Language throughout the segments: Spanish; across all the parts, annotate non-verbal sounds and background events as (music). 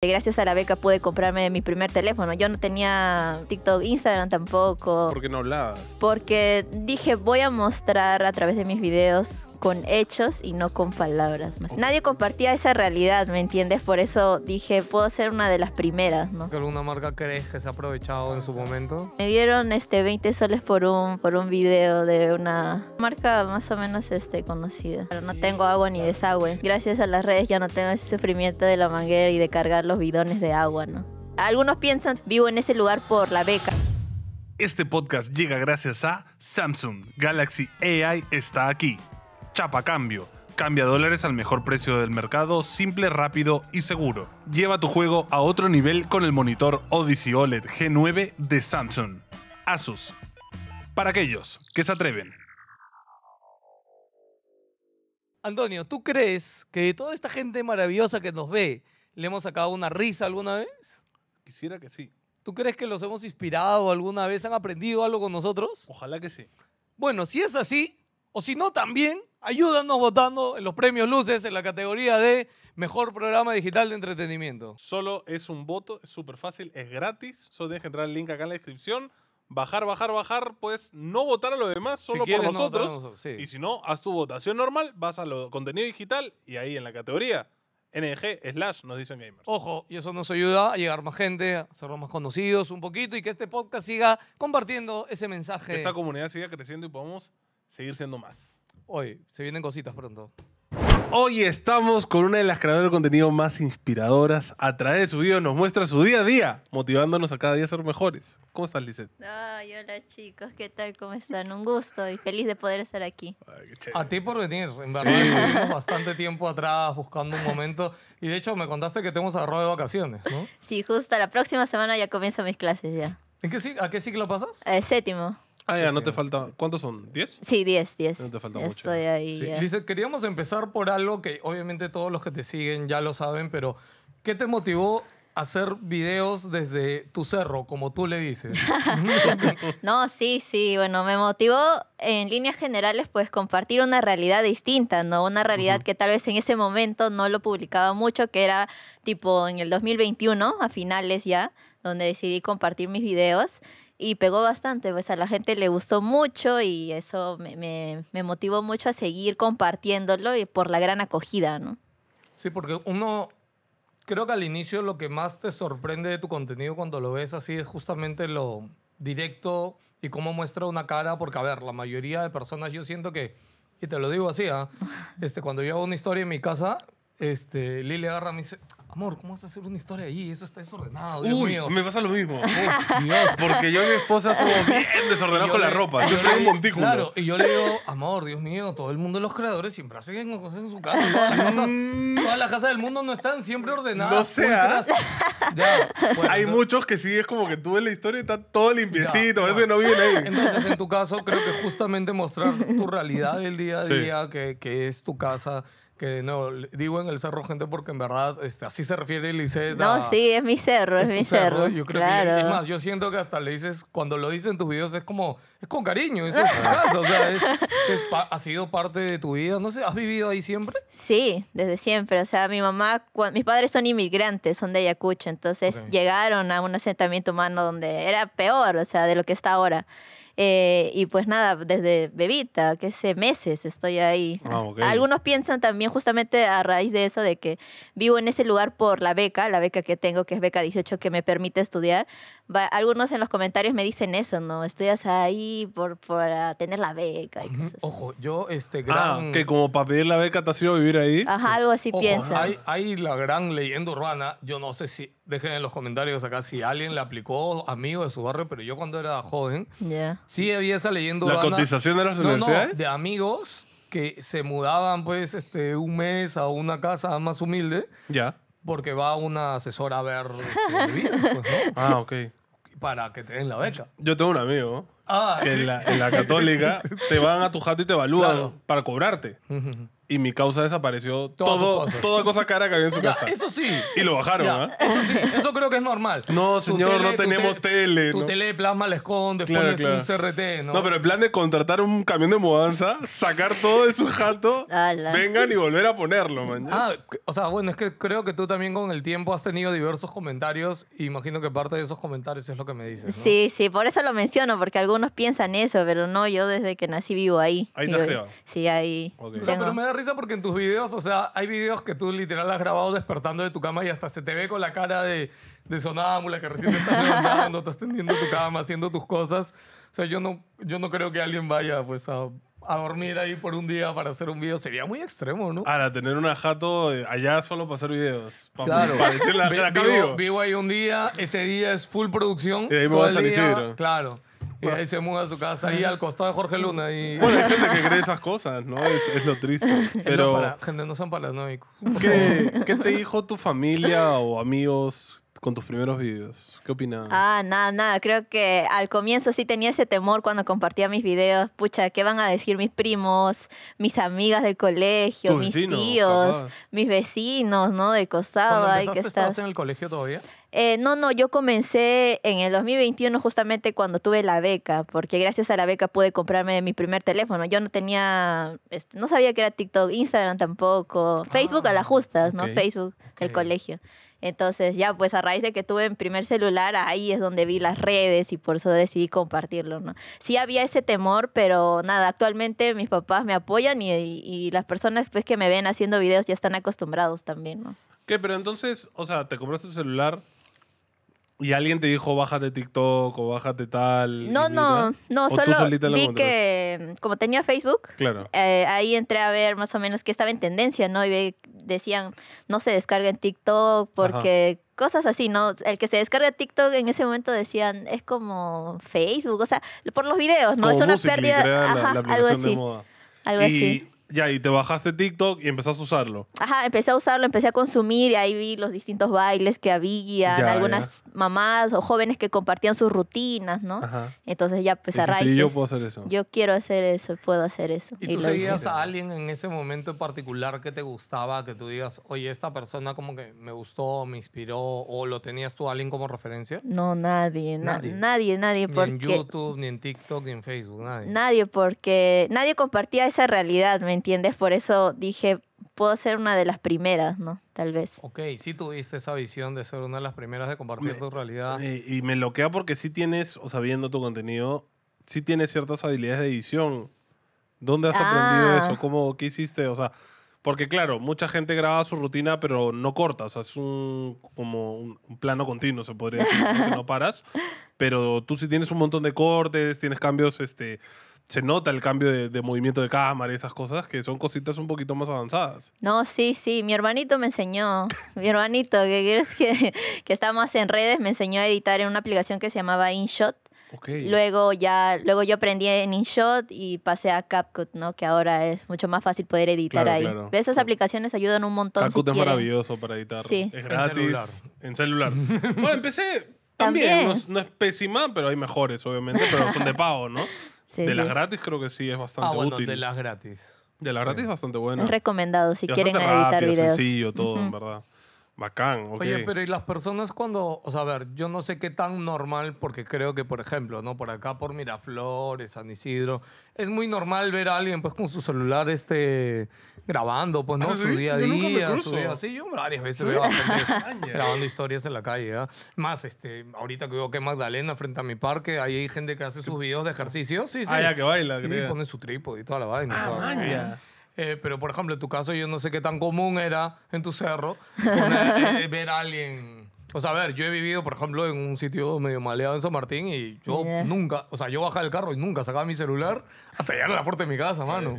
Gracias a la beca pude comprarme mi primer teléfono. Yo no tenía TikTok, Instagram tampoco. ¿Por qué no hablabas? Porque dije, voy a mostrar a través de mis videos con hechos y no con palabras Nadie compartía esa realidad, ¿me entiendes? Por eso dije, puedo ser una de las primeras, ¿no? ¿Alguna marca crees que se ha aprovechado en su momento? Me dieron este 20 soles por un por un video de una marca más o menos este conocida. Pero no tengo agua ni desagüe. Gracias a las redes ya no tengo ese sufrimiento de la manguera y de cargar los bidones de agua, ¿no? Algunos piensan, vivo en ese lugar por la beca. Este podcast llega gracias a Samsung. Galaxy AI está aquí. Chapa Cambio. Cambia dólares al mejor precio del mercado, simple, rápido y seguro. Lleva tu juego a otro nivel con el monitor Odyssey OLED G9 de Samsung. Asus. Para aquellos que se atreven. Antonio, ¿tú crees que toda esta gente maravillosa que nos ve, le hemos sacado una risa alguna vez? Quisiera que sí. ¿Tú crees que los hemos inspirado alguna vez? ¿Han aprendido algo con nosotros? Ojalá que sí. Bueno, si es así, o si no también, Ayúdanos votando en los premios Luces en la categoría de Mejor Programa Digital de Entretenimiento. Solo es un voto, es súper fácil, es gratis. Solo tienes que entrar al link acá en la descripción. Bajar, bajar, bajar, pues no votar a los demás, solo por nosotros. Y si no, haz tu votación normal, vas a lo contenido digital y ahí en la categoría NG slash nos dicen gamers. Ojo, y eso nos ayuda a llegar más gente, a ser más conocidos un poquito y que este podcast siga compartiendo ese mensaje. Que Esta comunidad siga creciendo y podamos seguir siendo más hoy. Se vienen cositas pronto. Hoy estamos con una de las creadoras de contenido más inspiradoras. A través de su video nos muestra su día a día, motivándonos a cada día a ser mejores. ¿Cómo estás, Lizeth? Ay, hola chicos, ¿qué tal? ¿Cómo están? Un gusto y feliz de poder estar aquí. a ti por venir, en verdad. Estuvimos bastante tiempo atrás buscando un momento y de hecho me contaste que te hemos agarrado de vacaciones, ¿no? Sí, justo la próxima semana ya comienzo mis clases ya. ¿En qué, ¿A qué ciclo pasas? Eh, séptimo. Ah, ya, no te falta. ¿Cuántos son? ¿10? Sí, 10, 10. No te falta ya mucho. Estoy ahí. Sí. queríamos empezar por algo que obviamente todos los que te siguen ya lo saben, pero ¿qué te motivó a hacer videos desde tu cerro, como tú le dices? (laughs) (laughs) No, sí, sí. Bueno, me motivó en líneas generales, pues compartir una realidad distinta, ¿no? Una realidad que tal vez en ese momento no lo publicaba mucho, que era tipo en el 2021, a finales ya, donde decidí compartir mis videos y pegó bastante, pues a la gente le gustó mucho y eso me, motivó mucho a seguir compartiéndolo y por la gran acogida, ¿no? Sí, porque uno, creo que al inicio lo que más te sorprende de tu contenido cuando lo ves así es justamente lo directo y cómo muestra una cara, porque a ver, la mayoría de personas yo siento que, y te lo digo así, ¿ah? (laughs) este, cuando yo hago una historia en mi casa, este, Lili agarra y Amor, ¿cómo vas a hacer una historia ahí? Eso está desordenado. Dios Uy, mío. me pasa lo mismo. amor. porque yo y mi esposa somos bien (laughs) desordenados con la ropa. Yo tengo un montículo. Claro, y yo le digo, amor, Dios mío, todo el mundo, de los creadores, siempre hacen cosas en su casa. Mm. Todas las casas, del mundo no están siempre ordenadas. No sea. ¿ah? Ya, pues, Hay muchos que sí es como que tú ves la historia y está todo limpiecito. Ya, eso no viene ahí. Entonces, en tu (laughs) caso, creo que justamente mostrar tu realidad del día a día, que es tu casa que no, digo en el cerro, gente, porque en verdad este, así se refiere Lizeth No, sí, es mi cerro, es, mi cerro. Yo creo que, más, yo siento que hasta le dices, cuando lo dices en tus videos, es como, es con cariño, es casa, o sea, ha sido parte de tu vida, no sé, ¿has vivido ahí siempre? Sí, desde siempre, o sea, mi mamá, mis padres son inmigrantes, son de Ayacucho, entonces llegaron a un asentamiento humano donde era peor, o sea, de lo que está ahora. Eh, y pues nada, desde bebita, que sé, meses estoy ahí. Ah, Algunos piensan también justamente a raíz de eso, de que vivo en ese lugar por la beca, la beca que tengo, que es beca 18, que me permite estudiar, algunos en los comentarios me dicen eso, ¿no? Estudias ahí por, para ah, tener la beca y cosas. Ojo, yo este ah, gran... Ah, que como para pedir la beca te has ido a vivir ahí. Ajá, algo así piensa. Hay, hay la gran leyenda urbana, yo no sé si, dejen en los comentarios acá si alguien le aplicó, amigo de su barrio, pero yo cuando era joven, ya sí había esa leyenda urbana. ¿La cotización de las universidades? No, de amigos que se mudaban pues este, un mes a una casa más humilde. Ya. Porque va una asesora a ver. Este, (laughs) pues, ah, ok para que te den la beca. Yo tengo un amigo ah, que en, la, católica (laughs) te van a tu jato y te evalúan para cobrarte y mi causa desapareció todo, toda cosa cara que había en su (laughs) casa. Eso sí. Y lo bajaron, ¿ah? Eso sí, eso creo que es normal. No, señor, no tenemos tele. Tu tele plasma la esconde, pones un CRT, ¿no? No, pero el plan de contratar un camión de mudanza, sacar todo de su jato, (laughs) vengan y volver a ponerlo, man. Ah, o sea, bueno, es que creo que tú también con el tiempo has tenido diversos comentarios y imagino que parte de esos comentarios es lo que me dices. Sí, sí, por eso lo menciono, porque algunos piensan eso, pero no, yo desde que nací vivo ahí. Ahí te Sí, ahí. O sea, pero me da porque en tus videos, o sea, hay videos que tú literal has grabado despertando de tu cama y hasta se te ve con la cara de, de sonámbula que recién te estás (laughs) levantando, estás tendiendo tu cama, haciendo tus cosas. O sea, yo no, yo no creo que alguien vaya pues a dormir ahí por un día para hacer un video. Sería muy extremo, ¿no? Para tener una jato eh, allá solo para hacer videos. claro. (laughs) vivo, ahí un día, ese día es full producción. Y de ahí me a Claro y ahí se muda a su casa, ahí al costado de Jorge Luna. Y... Bueno, hay gente que cree esas cosas, ¿no? Es, lo triste. (laughs) Pero... gente, no son paranoicos. ¿Qué, ¿Qué te dijo tu familia o amigos con tus primeros videos? ¿Qué opinaban? Ah, nada, nada. Creo que al comienzo sí tenía ese temor cuando compartía mis videos. Pucha, ¿qué van a decir mis primos, mis amigas del colegio, mis tíos, mis vecinos, ¿no? ¿De costado. Cuando que ¿Estabas en el colegio todavía? Eh, no, no, yo comencé en el 2021 justamente cuando tuve la beca, porque gracias a la beca pude comprarme mi primer teléfono. Yo no tenía, este, no sabía que era TikTok, Instagram tampoco, Facebook a ah, las justas, ¿no? Facebook, el colegio. Entonces ya, pues a raíz de que tuve mi primer celular, ahí es donde vi las redes y por eso decidí compartirlo, ¿no? Sí había ese temor, pero nada, actualmente mis papás me apoyan y, las personas pues, que me ven haciendo videos ya están acostumbrados también, ¿no? ¿Qué? Pero entonces, o sea, te compraste un celular ¿Y alguien te dijo, bájate TikTok o bájate tal? No, no, no, solo vi que mm, como tenía Facebook, claro. Eh, ahí entré a ver más o menos que estaba en tendencia, ¿no? Y decían, no se descarga en TikTok porque cosas así, ¿no? El que se descarga TikTok en ese momento decían, es como Facebook, o sea, por los videos, ¿no? es una pérdida, Ajá, algo así. Algo así. Ya, y te bajaste TikTok y empezaste a usarlo. Ajá, empecé a usarlo, empecé a consumir y ahí vi los distintos bailes que había, algunas mamás o jóvenes que compartían sus rutinas, ¿no? Ajá. Entonces ya pues, a Sí, yo puedo hacer eso. Yo quiero hacer eso, puedo hacer eso. ¿Y, tú seguías a alguien en ese momento en particular que te gustaba, que tú digas, oye, esta persona como que me gustó, me inspiró, o lo tenías tú a alguien como referencia? No, nadie, nadie, nadie, nadie. Ni en YouTube, ni en TikTok, ni en Facebook, nadie. Nadie, porque nadie compartía esa realidad, ¿me entiendes? Por eso dije, puedo ser una de las primeras, ¿no? Tal vez. Ok, sí tuviste esa visión de ser una de las primeras de compartir tu realidad. Eh, y me loquea porque sí tienes, o sea, viendo tu contenido, sí tienes ciertas habilidades de edición. ¿Dónde has aprendido ah. eso? ¿Cómo, ¿Qué hiciste? O sea, porque claro, mucha gente graba su rutina, pero no corta. O sea, es un, como un, un plano continuo, se podría decir, que no (laughs) paras. Pero tú sí tienes un montón de cortes, tienes cambios, este se nota el cambio de, movimiento de cámara y esas cosas, que son cositas un poquito más avanzadas. No, sí, sí, mi hermanito me enseñó, mi hermanito, que quieres que, que está más en redes, me enseñó a editar en una aplicación que se llamaba InShot. Luego ya, luego yo aprendí en InShot y pasé a CapCut, ¿no? Que ahora es mucho más fácil poder editar ahí. Esas aplicaciones ayudan un montón. CapCut es maravilloso para editar. Sí. Es gratis. En celular. (laughs) bueno, empecé también. No, es, no es pésima, pero hay mejores, obviamente, pero son de pago, ¿no? (laughs) de las gratis creo que sí es bastante ah, bueno, de las gratis. De las gratis es bastante bueno. Es recomendado si quieren editar videos. sencillo todo, en verdad. Bacán, ok. Oye, pero ¿y las personas cuando, o sea, a ver, yo no sé qué tan normal, porque creo que, por ejemplo, ¿no? Por acá, por Miraflores, San Isidro, es muy normal ver a alguien, pues, con su celular, este, grabando, pues, ¿no? Ah, su día a día, su día Sí, Yo varias veces veo a gente (laughs) grabando historias en la calle, ¿ah? Más, este, ahorita que veo que Magdalena frente a mi parque, ahí hay gente que hace sus videos de ejercicio, sí, sí. Ah, ya, que baila. Y pone su trípode y toda la vaina. Ah, eh, pero, por ejemplo, en tu caso, yo no sé qué tan común era en tu cerro (laughs) eh, ver a alguien. O sea, a ver, yo he vivido, por ejemplo, en un sitio medio maleado en San Martín y yo eh. nunca, o sea, yo bajaba del carro y nunca sacaba mi celular hasta llegar a la puerta de mi casa, mano.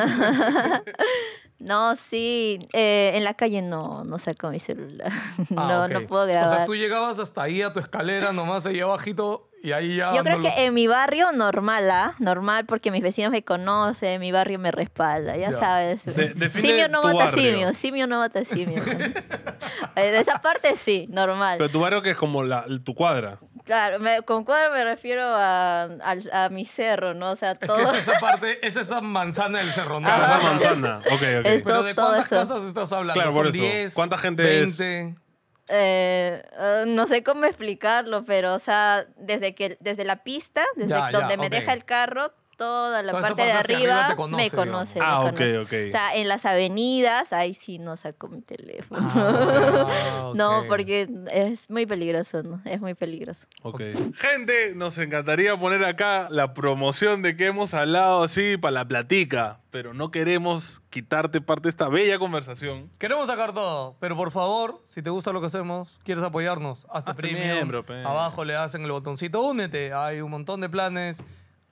(laughs) no, sí, en la calle no, no saco mi celular. (laughs) Ah, no, no puedo grabar. O sea, tú llegabas hasta ahí a tu escalera nomás, ahí abajito, yo creo que en mi barrio normal, ¿ah? Normal porque mis vecinos me conocen, mi barrio me respalda, ya, sabes. simio no mata simio, simio no mata simio. (laughs) Eh, de esa parte sí, normal. Pero tu barrio que es como la, tu cuadra. Claro, con cuadra me refiero a, a, mi cerro, ¿no? O sea, todo. Es, que esa parte, es esa manzana del cerro, ¿no? Ah, la manzana, ok, ok. Pero ¿de cuántas casas estás hablando? Claro, eso. ¿Cuánta gente 20? Eh, eh, no sé cómo explicarlo, pero, o sea, desde, que, desde la pista, desde donde me deja el carro, toda la parte, de arriba, me conoce. Ah, me ok, O sea, en las avenidas, ahí sí no saco mi teléfono. Ah, (laughs) no, porque es muy peligroso, ¿no? Es muy peligroso. Ok. Gente, nos encantaría poner acá la promoción de que hemos hablado así para la platica, pero no queremos quitarte parte de esta bella conversación. Queremos sacar todo, pero por favor, si te gusta lo que hacemos, quieres apoyarnos, hasta, hasta premium. abajo le hacen el botoncito únete, hay un montón de planes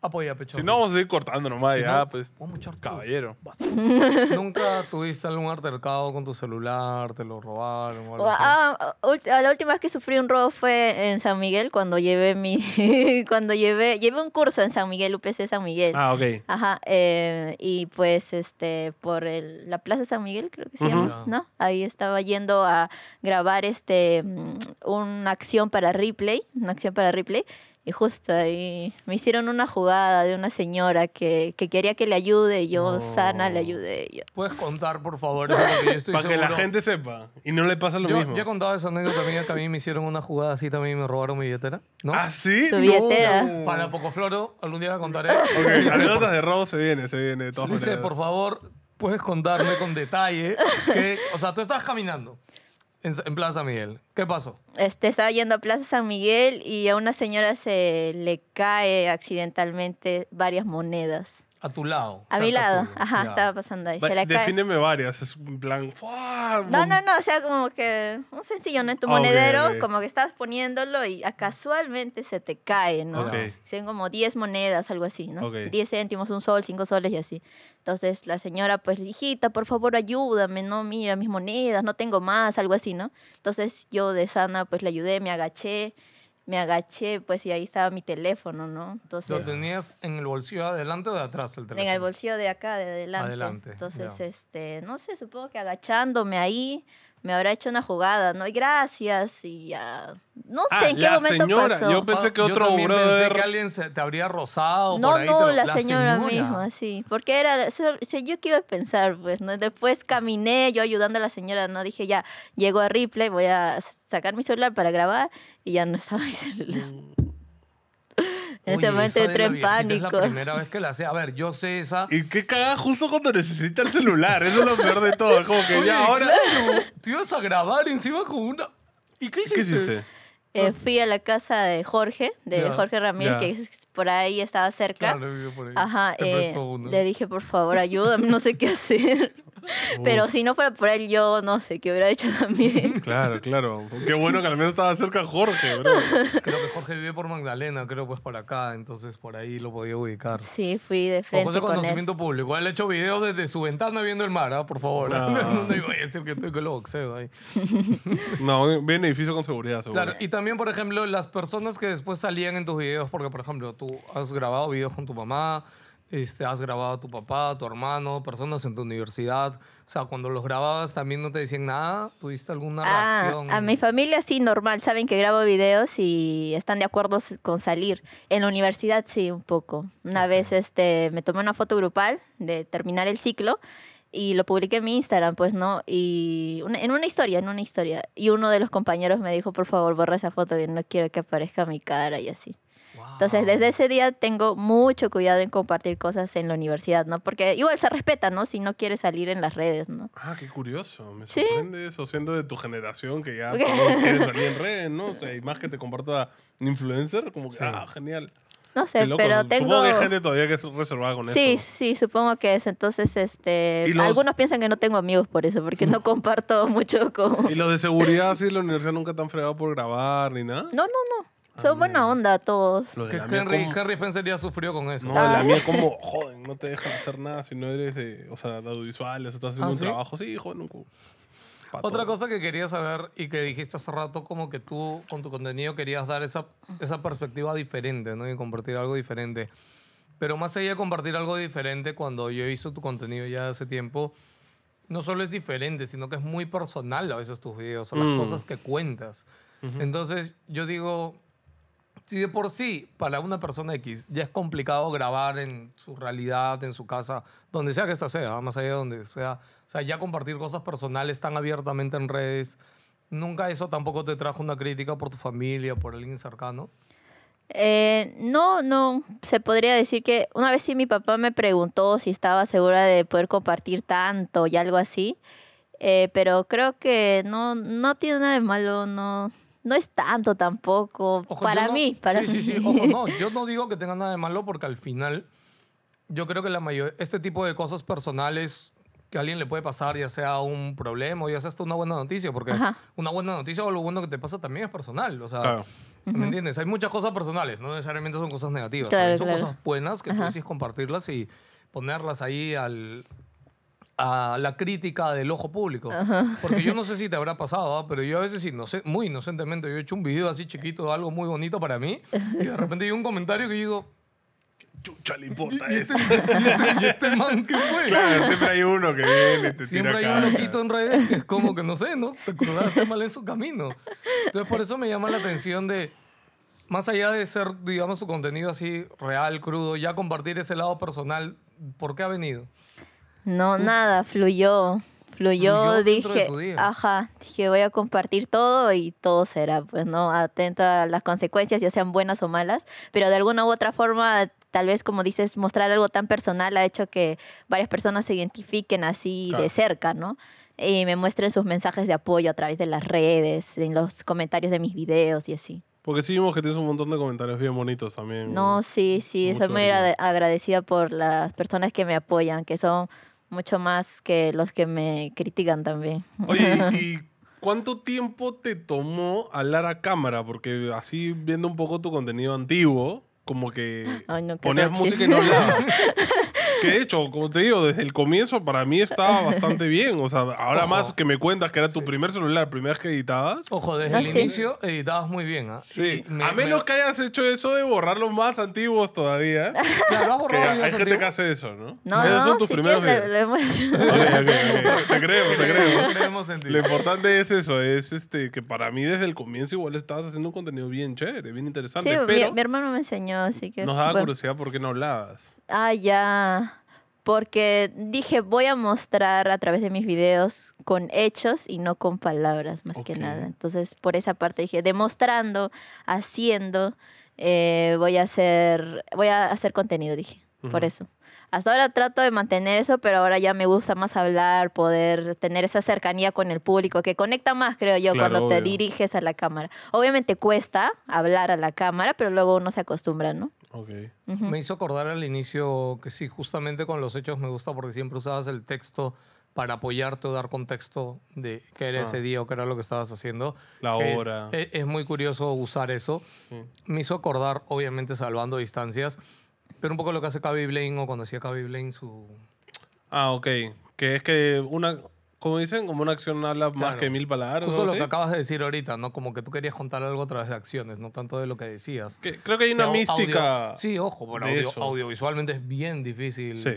Apoya ah, pues, Pechón. Si no, vamos a seguir cortando nomás, ya, pues. Caballero. (laughs) ¿Nunca tuviste algún altercado con tu celular? ¿Te lo robaron o algo ah, ah, la última vez que sufrí un robo fue en San Miguel cuando llevé mi (laughs) cuando llevé llevé un curso en San Miguel UPC San Miguel Ah, ok. ajá eh, y pues este por la Plaza San Miguel creo que se llama no ahí estaba yendo a grabar este mm, una acción para replay una acción para replay y justo ahí me hicieron una jugada de una señora que, que quería que le ayude y yo, sana, le ayudé. Yo. ¿Puedes contar, por favor? yo estoy (laughs) Para que la gente sepa y no le pasa lo mismo. Yo he contado esa anécdota también, a mí me hicieron una jugada así, también me robaron mi billetera. ¿no? ¿Ah, sí? Tu billetera. No. Para floro, algún día la contaré. okay, notas de robo se viene, se viene. De todas Dice, por favor, puedes contarme con detalle que, o sea, tú estabas caminando en, Plaza San Miguel. ¿Qué pasó? Este, estaba yendo a Plaza San Miguel y a una señora se le cae accidentalmente varias monedas. A tu lado. A mi lado. Ajá, estaba pasando ahí. se le defíneme varias. Es un plan. No, no, no. O sea, como que un sencillo, ¿no? En tu ah, monedero, como que estás poniéndolo y casualmente se te cae, ¿no? Son como 10 monedas, algo así, ¿no? 10 céntimos, un sol, 5 soles y así. Entonces la señora, pues, hijita, por favor ayúdame, no, mira mis monedas, no tengo más, algo así, ¿no? Entonces yo de sana, pues, le ayudé, me agaché, me agaché, pues, y ahí estaba mi teléfono, ¿no? Entonces, ¿Lo tenías en el bolsillo adelante o de atrás el teléfono? En el bolsillo de acá, de adelante. adelante Entonces, este, no sé, supongo que agachándome ahí, me habrá hecho una jugada, ¿no? hay gracias, y ya. No sé ah, en qué momento señora. Yo pensé que otro Yo alguien te habría rozado. No, no, la, señora, misma, sí. Porque era. yo qué iba a pensar, pues, ¿no? Después caminé yo ayudando a la señora, ¿no? Dije, ya, llego a Ripley, voy a sacar mi celular para grabar, y ya no estaba mi (laughs) celular. Mm. En este momento entré en pánico. Es la primera vez que la hace. A ver, yo sé esa. ¿Y qué caga justo cuando necesita el celular? Eso es lo peor de todo. como que ya ahora. Claro, tú ibas a grabar encima con una. ¿Y qué hiciste? Eh, fui a la casa de Jorge, de Jorge Ramírez, que por ahí estaba cerca. Ajá, eh, le dije, por favor, ayúdame, no sé qué hacer. Pero si no fuera por él, yo no sé qué hubiera hecho (laughs) también. (laughs) Claro, claro. Qué bueno que al menos estaba cerca Jorge, Creo que Jorge vive por Magdalena, creo pues por acá, entonces por ahí lo podía ubicar. Sí, fui de frente. Ojos de conocimiento público. Él ha hecho videos desde su ventana viendo el mar, ¿ah? por favor. (laughs) No, no, a decir que boxeo ahí. no, bien edificio con seguridad, seguro. Claro, y también, por ejemplo, las personas que después salían en tus videos, porque por ejemplo, tú has grabado videos con tu mamá este, has grabado a tu papá, a tu hermano, personas en tu universidad. O sea, cuando los grababas también no te decían nada, ¿tuviste alguna ah, reacción? A mi familia sí, normal, saben que grabo videos y están de acuerdo con salir. En la universidad sí, un poco. Una vez este, me tomé una foto grupal de terminar el ciclo y lo publiqué en mi Instagram, pues, ¿no? Y en una historia, en una historia. Y uno de los compañeros me dijo, por favor, borra esa foto, que no quiero que aparezca mi cara y así. Entonces, desde ese día tengo mucho cuidado en compartir cosas en la universidad, ¿no? Porque igual se respeta, ¿no? Si no quieres salir en las redes, ¿no? Ah, qué curioso. Me sorprende eso, siendo de tu generación que ya no quieres salir en (laughs) redes, ¿no? O sea, y más que te comparta un influencer, como que, ah, genial. No sé, pero tengo. Supongo que hay gente todavía que es reservada con sí, eso. Sí, sí, supongo que es. Entonces, este. Algunos piensan que no tengo amigos por eso, porque no (laughs) comparto mucho con. ¿Y los de seguridad, sí, la universidad nunca te han fregado por grabar ni nada? No, no, no. Son buena onda todos. Lo de Henry, Spencer ya sufrió con eso. No, la ah. mía como, (laughs) Joder, no te dejan hacer nada si no eres de, o sea, de audiovisuales, estás haciendo ¿Ah, un trabajo. Sí, joder, Otra cosa que quería saber y que dijiste hace rato, como que tú con tu contenido querías dar esa, esa perspectiva diferente, ¿no? Y compartir algo diferente. Pero más allá de compartir algo diferente, cuando yo he visto tu contenido ya hace tiempo, no solo es diferente, sino que es muy personal a veces tus videos, son las mm. cosas que cuentas. Entonces, yo digo, si de por sí para una persona X ya es complicado grabar en su realidad, en su casa, donde sea que esta sea, más allá de donde sea, o sea, ya compartir cosas personales tan abiertamente en redes, ¿nunca eso tampoco te trajo una crítica por tu familia, por alguien cercano? Eh, no, no, se podría decir que una vez sí mi papá me preguntó si estaba segura de poder compartir tanto y algo así, eh, pero creo que no, no tiene nada de malo, no, no es tanto tampoco. para mí, para sí, Sí, sí, Ojo, no, (laughs) yo no digo que tenga nada de malo porque al final yo creo que la mayor, este tipo de cosas personales que a alguien le puede pasar, ya sea un problema o ya sea hasta una buena noticia, porque una buena noticia o lo bueno que te pasa también es personal, o sea, ¿me entiendes? Hay muchas cosas personales, no necesariamente son cosas negativas, son cosas buenas que tú decís compartirlas y ponerlas ahí al, a la crítica del ojo público. Porque yo no sé (laughs) si te habrá pasado, ¿ah? pero yo a veces, sé muy inocentemente, yo he hecho un video así chiquito de algo muy bonito para mí y de repente hay un comentario que digo, chucha le importa eso. Este, y, este, este (laughs) man qué Claro, siempre hay uno que viene y te Siempre hay un loquito en redes que es como que no sé, ¿no? Te cruzaste mal en su camino. Entonces, por eso me llama la atención de. Más allá de ser, digamos, tu contenido así real, crudo, ya compartir ese lado personal, ¿por qué ha venido? No, nada, fluyó. Fluyó, dije, ajá, dije voy a compartir todo y todo será, pues, ¿no? Atento a las consecuencias, ya sean buenas o malas, pero de alguna u otra forma tal vez como dices, mostrar algo tan personal ha hecho que varias personas se identifiquen así de cerca, ¿no? Y me muestren sus mensajes de apoyo a través de las redes, en los comentarios de mis videos y así. Porque sí vimos que tienes un montón de comentarios bien bonitos también. No, sí, sí, soy muy agradecida por las personas que me apoyan, que son mucho más que los que me critican también. Oye, (laughs) ¿y cuánto tiempo te tomó hablar a cámara? Porque así viendo un poco tu contenido antiguo, como que pones música y no (laughs) Que de hecho, como te digo, desde el comienzo para mí estaba bastante bien. O sea, ahora más que me cuentas que era tu primer celular, primera vez que editabas. Ojo, desde ah, el inicio editabas muy bien. ¿ah? Sí. a menos que hayas hecho eso de borrar los más antiguos todavía. (laughs) Claro, borrado Hay gente que hace eso, ¿no? No, no, son tus primeros hemos hecho. (laughs) Te creo, te creo. (laughs) Lo importante es eso, es este que para mí desde el comienzo igual estabas haciendo un contenido bien chévere, bien interesante. Sí, mi, hermano me enseñó, así que... Nos daba curiosidad por qué no hablabas. Ah, ya porque dije, voy a mostrar a través de mis videos con hechos y no con palabras, más que nada. Entonces, por esa parte dije, demostrando, haciendo, eh, voy, a hacer, voy a hacer contenido, dije, por eso. Hasta ahora trato de mantener eso, pero ahora ya me gusta más hablar, poder tener esa cercanía con el público, que conecta más, creo yo, cuando te diriges a la cámara. Obviamente cuesta hablar a la cámara, pero luego uno se acostumbra, ¿no? Okay. Me hizo acordar al inicio que sí, justamente con los hechos me gusta porque siempre usabas el texto para apoyarte o dar contexto de qué era ese ah. día o qué era lo que estabas haciendo. La hora. E, es, muy curioso usar eso. Me hizo acordar, obviamente, salvando distancias, pero un poco lo que hace Cavi Blaine o cuando hacía Cavi Blaine su... Ah, ok. Que es que una, como dicen, como una acción habla más que mil palabras. Justo lo que acabas de decir ahorita, ¿no? Como que tú querías contar algo a través de acciones, no tanto de lo que decías. Que, creo que hay una mística. sí, ojo, bueno, audio, audiovisualmente es bien difícil. Sí.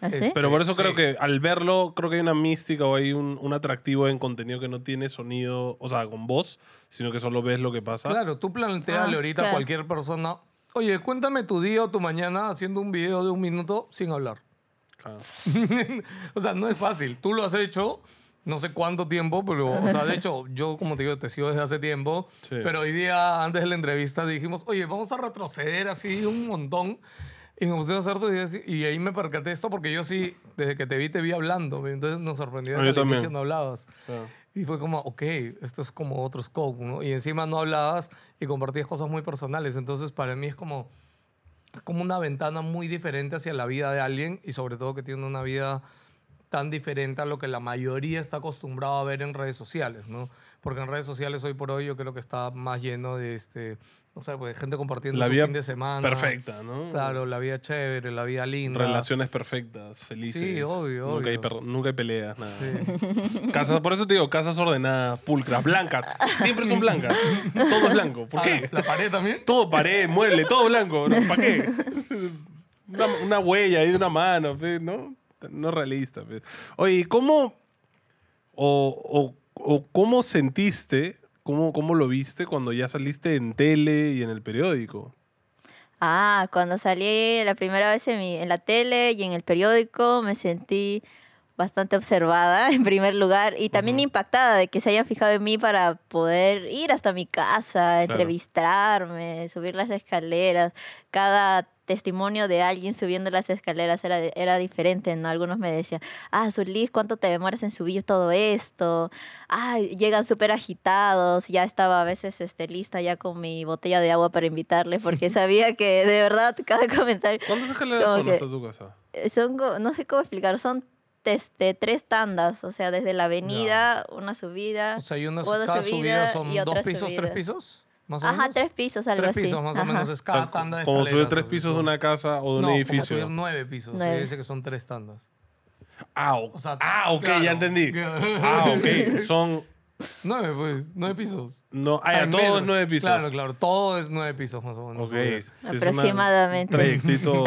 ¿Ah, Pero por eso creo que al verlo, creo que hay una mística o hay un, atractivo en contenido que no tiene sonido, o sea, con voz, sino que solo ves lo que pasa. Claro, tú planteale ah, ahorita a cualquier persona, oye, cuéntame tu día o tu mañana haciendo un video de un minuto sin hablar. (laughs) o sea, no es fácil. Tú lo has hecho no sé cuánto tiempo, pero, o sea, de hecho, yo, como te digo, te sigo desde hace tiempo, pero hoy día, antes de la entrevista, dijimos, oye, vamos a retroceder así un montón. Y nos a hacer tus y ahí me percaté esto porque yo sí, desde que te vi, te vi hablando. Entonces nos sorprendió ah, que al no hablabas. Y fue como, ok, esto es como otro scope, ¿no? Y encima no hablabas y compartías cosas muy personales. Entonces para mí es como, como una ventana muy diferente hacia la vida de alguien y sobre todo que tiene una vida tan diferente a lo que la mayoría está acostumbrado a ver en redes sociales, ¿no? Porque en redes sociales hoy por hoy yo creo que está más lleno de este o sea, pues gente compartiendo la su fin de semana. Perfecta, ¿no? Claro, la vida chévere, la vida linda. Relaciones perfectas, felices. Sí, obvio, Nunca, Hay, nunca hay peleas, nada. (laughs) Casas, por eso te digo, casas ordenadas, pulcras, blancas. Siempre son blancas. Todo es blanco. ¿Por ah, qué? ¿La pared también? Todo pared, mueble, todo blanco. ¿Para qué? (laughs) Una, huella ahí de una mano, ¿no? No realista. Oye, ¿cómo o cómo sentiste ¿Cómo, lo viste cuando ya saliste en tele y en el periódico? Ah, cuando salí la primera vez en, la tele y en el periódico me sentí bastante observada (laughs) en primer lugar y también impactada de que se hayan fijado en mí para poder ir hasta mi casa, entrevistarme, subir las escaleras. Cada testimonio de alguien subiendo las escaleras era, era diferente, ¿no? Algunos me decían, ah, Zulis, ¿cuánto te demoras en subir todo esto? Ah, llegan súper agitados, ya estaba a veces este, lista ya con mi botella de agua para invitarle, porque (laughs) sabía que de verdad cada comentario... (laughs) ¿Cuántas escaleras son hasta tu no sé cómo explicar, son este, tres tandas, o sea, desde la avenida, una subida. O sea, una, subida, son dos pisos, tres pisos. Ajá, tres pisos, algo así. Tres pisos, más o menos, es cada tanda de como subir tres pisos de una casa o de un edificio. Como subir nueve pisos. Se dice que son tres tandas. Ah, ah, ok, ya entendí. (laughs) ah, ok. Son Nueve, pues. Nueve pisos. No, hay ah, todos nueve pisos. Claro, claro. Todo es nueve pisos, más o menos. Ok. Sí, Aproximadamente. Trayectito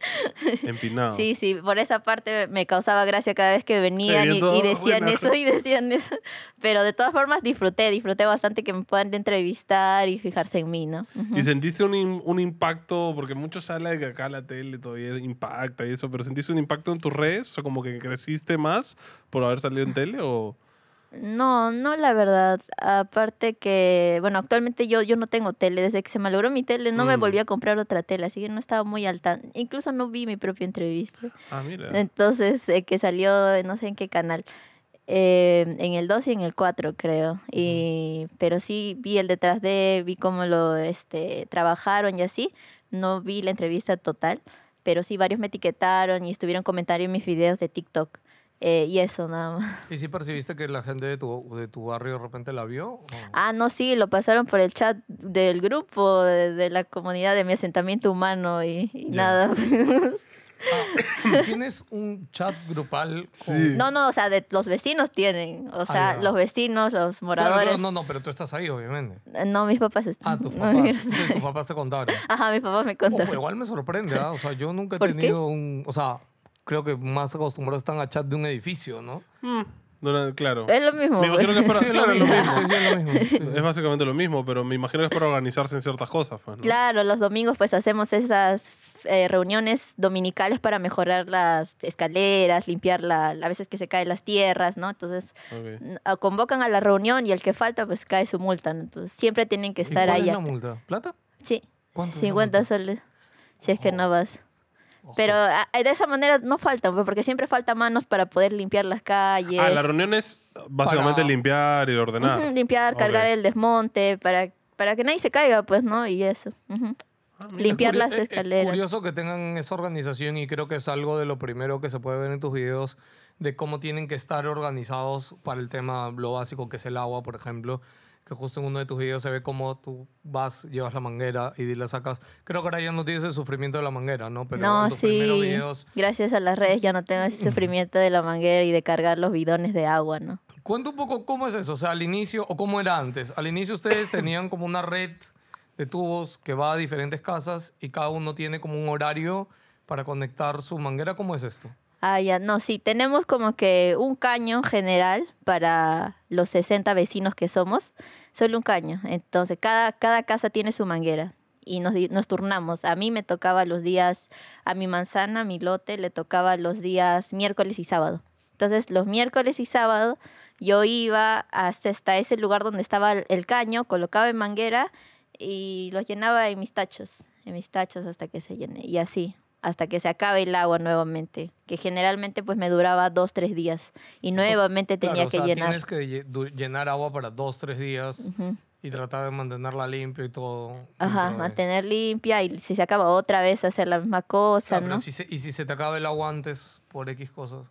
(laughs) empinado. Sí, sí. Por esa parte me causaba gracia cada vez que venían y, decían eso y decían eso. Pero de todas formas disfruté. Disfruté bastante que me puedan entrevistar y fijarse en mí, ¿no? ¿Y sentiste un, un impacto? Porque muchos hablan de que acá la tele todavía impacta y eso. Pero ¿sentiste un impacto en tus redes? O como que creciste más por haber salido en tele o... No, no, la verdad. Aparte que, bueno, actualmente yo, yo no tengo tele. Desde que se me logró mi tele, no me mm. volví a comprar otra tele, así que no estaba muy alta. Incluso no vi mi propia entrevista. Ah, mira. Entonces, eh, que salió eh, no sé en qué canal. Eh, en el 2 y en el 4, creo. Y, pero sí vi el detrás de, vi cómo lo este, trabajaron y así. No vi la entrevista total, pero sí varios me etiquetaron y estuvieron comentando en mis videos de TikTok. Eh, y eso nada más. ¿Y si percibiste que la gente de tu, de tu barrio de repente la vio? Ah, no, sí, lo pasaron por el chat del grupo, de, la comunidad de mi asentamiento humano y, nada. Ah, pues. ¿Tienes un chat grupal? No, no, o sea, los vecinos tienen. O sea, ah, los vecinos, los moradores. No, no, no, pero tú estás ahí, obviamente. Eh, no, mis papás están. Ah, tus (laughs) papás. tus papás te contaron. Ajá, mis papás me contaron. igual me sorprende, ¿ah? O sea, yo nunca he tenido un. O sea, creo que más acostumbrados están a chat de un edificio, ¿no? Mm. claro. Es lo mismo. es para... es básicamente lo mismo, pero me imagino que es para organizarse en ciertas cosas. Pues, ¿no? Claro, los domingos pues hacemos esas eh, reuniones dominicales para mejorar las escaleras, limpiar la, a veces que se caen las tierras, ¿no? Entonces convocan a la reunión y el que falta pues cae su multa. Entonces siempre tienen que estar ¿Y cuál es la multa? ¿Plata? Sí. 50 soles. Si es que oh. no vas. Pero ah, ah, de esa manera no faltan, pues, porque siempre falta manos para poder limpiar las ah, calles. Ah, la reunión es básicamente limpiar y ordenar. limpiar, cargar el desmonte, para, para que nadie se caiga, pues, ¿no? Y eso. limpiar las eh, eh, escaleras. Es curioso que tengan esa organización y creo que es algo de lo primero que se puede ver en tus videos de cómo tienen que estar organizados para el tema, lo básico que es el agua, por ejemplo que justo en uno de tus videos se ve cómo tú vas, llevas la manguera y la sacas. Creo que ahora ya no tienes el sufrimiento de la manguera, ¿no? Pero no, sí. Gracias a las redes ya no tengo ese (laughs) sufrimiento de la manguera y de cargar los bidones de agua, ¿no? Cuenta un poco cómo es eso, o sea, al inicio, o cómo era antes. Al inicio ustedes (coughs) tenían como una red de tubos que va a diferentes casas y cada uno tiene como un horario para conectar su manguera. ¿Cómo es esto? Ah, ya, no, sí, tenemos como que un caño general para los 60 vecinos que somos, solo un caño. Entonces, cada, cada casa tiene su manguera y nos, turnamos. A mí me tocaba los días, a mi manzana, a mi lote, le tocaba los días miércoles y sábado. Entonces, los miércoles y sábado yo iba hasta, hasta ese lugar donde estaba el caño, colocaba en manguera y lo llenaba en mis tachos, en mis tachos hasta que se llene. Y así, hasta que se acabe el agua nuevamente, que generalmente pues me duraba dos, tres días y nuevamente tenía que llenar. Tienes que llenar agua para dos, tres días y tratar de mantenerla limpia y todo. Ajá, mantener limpia y si se acaba otra vez hacer la misma cosa, ¿no? y si se te acaba el agua antes por X cosas.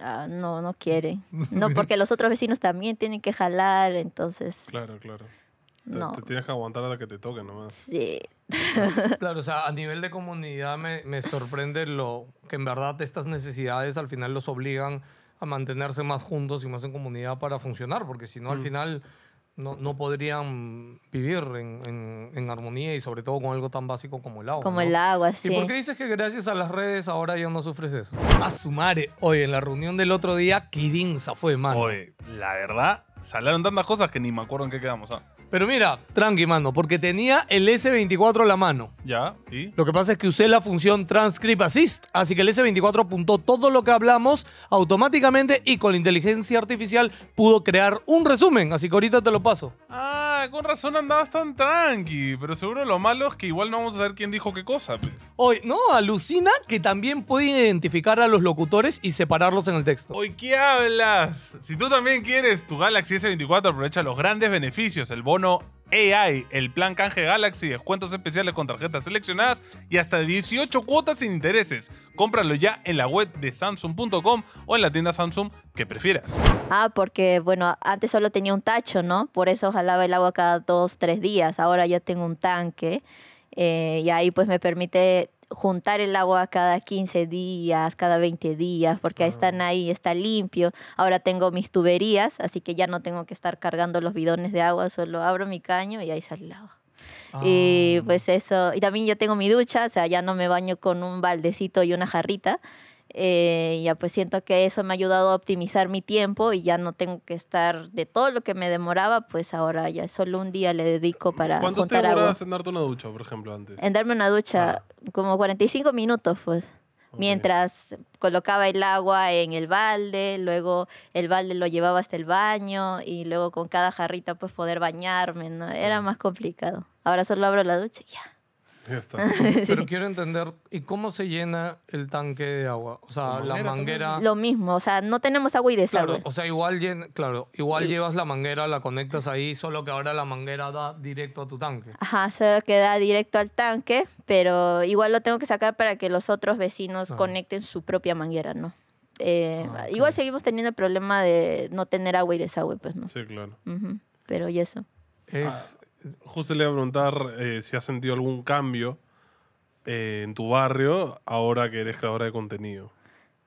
Ah, no, no quiere. (laughs) No, porque los otros vecinos también tienen que jalar, entonces. Claro, claro. Te, tienes que aguantar a la que te toque, nomás. Sí. (laughs) claro, o sea, a nivel de comunidad me, sorprende lo que en verdad estas necesidades al final los obligan a mantenerse más juntos y más en comunidad para funcionar, porque si no, al mm. final no, podrían vivir en, armonía y sobre todo con algo tan básico como el agua. Como el agua, sí. ¿Y por qué dices que gracias a las redes ahora ya no sufres eso? A sumare, oye, en la reunión del otro día, Kidinza fue, mal. Oye, la verdad, salieron tantas cosas que ni me acuerdo en qué quedamos. ¿ah? Pero mira, tranqui, mano, porque tenía el S24 a la mano. Ya, sí. Lo que pasa es que usé la función Transcript Assist, así que el S24 apuntó todo lo que hablamos automáticamente y con la inteligencia artificial pudo crear un resumen. Así que ahorita te lo paso. Ah. Ah, con razón andabas tan tranqui. Pero seguro lo malo es que igual no vamos a saber quién dijo qué cosa, pues. Hoy, no, alucina que también puede identificar a los locutores y separarlos en el texto. Hoy, ¿qué hablas? Si tú también quieres tu Galaxy S24, aprovecha los grandes beneficios. El bono AI, el plan canje Galaxy, descuentos especiales con tarjetas seleccionadas y hasta 18 cuotas sin intereses. Cómpralo ya en la web de Samsung.com o en la tienda Samsung que prefieras. Ah, porque bueno, antes solo tenía un tacho, ¿no? Por eso jalaba el agua cada dos, tres días. Ahora ya tengo un tanque. Eh, y ahí pues me permite juntar el agua cada 15 días, cada 20 días, porque ahí están ah. ahí, está limpio. Ahora tengo mis tuberías, así que ya no tengo que estar cargando los bidones de agua, solo abro mi caño y ahí sale el agua. Y ah. pues eso, y también yo tengo mi ducha, o sea, ya no me baño con un baldecito y una jarrita, eh, ya pues siento que eso me ha ayudado a optimizar mi tiempo y ya no tengo que estar de todo lo que me demoraba, pues ahora ya solo un día le dedico para ¿Cuánto te demorabas en darte una ducha, por ejemplo, antes? En darme una ducha, ah. como 45 minutos, pues. Mientras colocaba el agua en el balde, luego el balde lo llevaba hasta el baño y luego con cada jarrita pues poder bañarme, ¿no? Era mm. más complicado. Ahora solo abro la ducha y ya. Ya está. (laughs) Pero quiero entender, ¿y cómo se llena el tanque de agua? O sea, la manguera. Lo mismo, o sea, no tenemos agua y desagüe. o sea, igual, claro, igual llevas la manguera, la conectas ahí, solo que ahora la manguera da directo a tu tanque. Ajá, se queda directo al tanque, pero igual lo tengo que sacar para que los otros vecinos ah. conecten su propia manguera, ¿no? Eh, ah, igual seguimos teniendo el problema de no tener agua y desagüe, pues, ¿no? Sí, claro. Pero y eso. Es, ah justo le voy a preguntar eh, si has sentido algún cambio eh, en tu barrio ahora que eres creadora de contenido.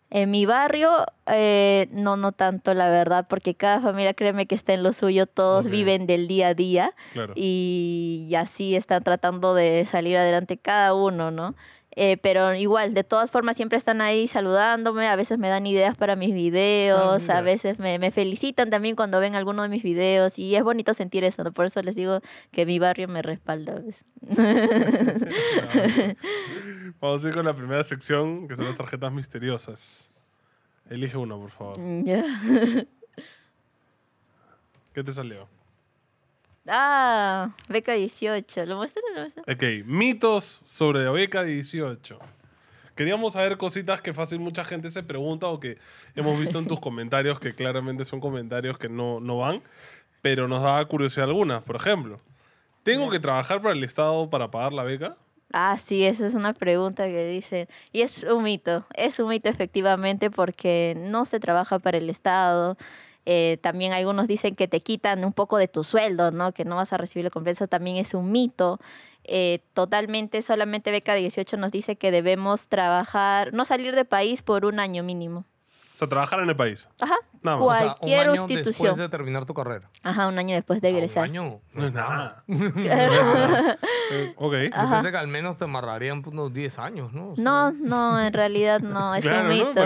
En mi barrio, eh, no, no tanto, la verdad, porque cada familia, créeme que está en lo suyo, todos viven del día a día y, así están tratando de salir adelante cada uno, ¿no? Eh, pero igual, de todas formas, siempre están ahí saludándome, a veces me dan ideas para mis videos, ah, a veces me, felicitan también cuando ven alguno de mis videos y es bonito sentir eso, por eso les digo que mi barrio me respalda. (laughs) Vamos a ir con la primera sección, que son las tarjetas misteriosas. Elige uno, por favor. Mm, (laughs) ¿Qué te salió? Ah, beca 18. ¿Lo muestras? ¿Lo Ok, mitos sobre la beca 18. Queríamos saber cositas que fácil mucha gente se pregunta o que hemos visto en tus (laughs) comentarios, que claramente son comentarios que no, no van, pero nos da curiosidad algunas. Por ejemplo, ¿tengo que trabajar para el Estado para pagar la beca? Ah, sí, esa es una pregunta que dicen. Y es un mito, es un mito efectivamente porque no se trabaja para el Estado. Eh, también algunos dicen que te quitan un poco de tu sueldo, ¿no? Que no vas a recibir la compensa, también es un mito. Eh, totalmente, solamente Beca 18 nos dice que debemos trabajar, no salir de país por un año mínimo. O sea, trabajar en el país. Ajá. Cualquier o sea, un año institución. después de terminar tu carrera. Ajá, un año después de egresar. un año (laughs) no es nada. Eh, ok. Yo pensé que al menos te amarrarían pues, unos 10 años, ¿no? no, no, en realidad no. Es un mito.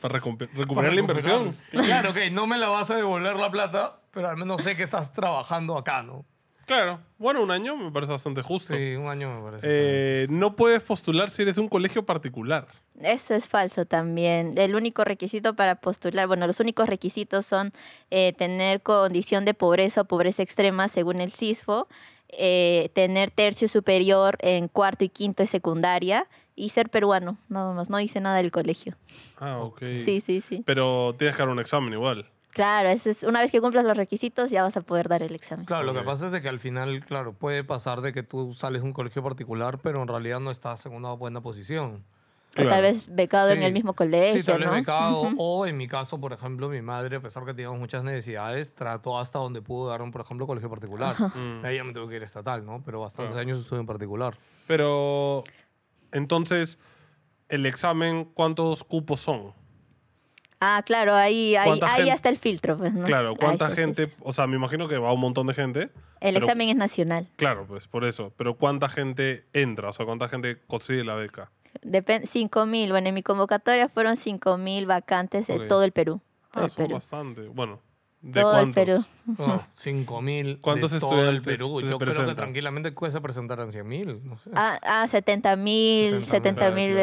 Para recuperar la inversión. Claro, que no me la vas a devolver la plata, pero al menos sé que estás trabajando acá, ¿no? Claro. Bueno, un año me parece bastante justo. Sí, un año me parece. Eh, no puedes postular si eres un colegio particular. Eso es falso también. El único requisito para postular, bueno, los únicos requisitos son eh, tener condición de pobreza o pobreza extrema según el CISFO, eh, tener tercio superior en cuarto y quinto de secundaria y ser peruano, nada más. No hice nada del colegio. Ah, ok. Sí, sí, sí. Pero tienes que dar un examen igual. Claro, es, una vez que cumplas los requisitos ya vas a poder dar el examen. Claro, lo que pasa es de que al final, claro, puede pasar de que tú sales de un colegio particular, pero en realidad no estás en una buena posición. tal vez becado en el mismo colegio. Sí, tal vez becado. O en mi caso, por ejemplo, mi madre, a pesar que teníamos muchas necesidades, trató hasta donde pudo dar un, por ejemplo, colegio particular. Ahí ya me tuve que ir estatal, ¿no? Pero bastantes años estuve en particular. Pero entonces, el examen, ¿cuántos cupos son? Ah, claro, ahí, ahí, está el filtro. Pues, claro, ¿cuánta gente? O sea, me imagino que va un montón de gente. El examen es nacional. Claro, pues por eso. Pero ¿cuánta gente entra? O sea, ¿cuánta gente consigue la beca? Depende, 5.000. Bueno, en mi convocatoria fueron mil vacantes de todo el Perú. ah, son bastante. Bueno, todo el Perú. Oh, (laughs) cinco mil. ¿Cuántos Todo el Perú. Yo creo que tranquilamente cuesta presentar 100 mil. Ah, 70 ah, mil, 70 mil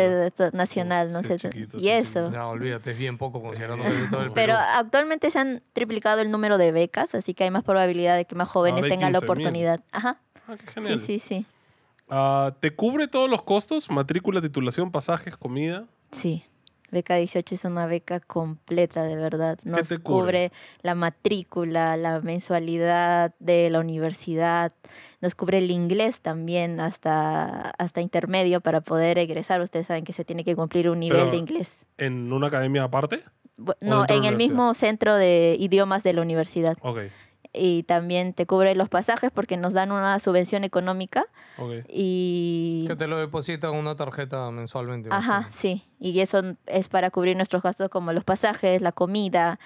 nacional, no sé. y eso. Ya, olvídate, es bien poco considerando todo el (laughs) Perú. Pero actualmente se han triplicado el número de becas, así que hay más probabilidad de que más ah, jóvenes tengan la oportunidad. Ajá. Ah, sí, sí, sí. ¿Te cubre todos los costos? Matrícula, titulación, pasajes, comida. Sí. Beca 18 es una beca completa, de verdad. Nos cubre? cubre? la matrícula, la mensualidad de la universidad, nos cubre el inglés también hasta, hasta intermedio para poder egresar. Ustedes saben que se tiene que cumplir un nivel de inglés. ¿En una academia aparte? No, en el mismo centro de idiomas de la universidad y también te cubre los pasajes porque nos dan una subvención económica. Y... Que te lo depositan una tarjeta mensualmente. Ajá, sí. Y eso es para cubrir nuestros gastos como los pasajes, la comida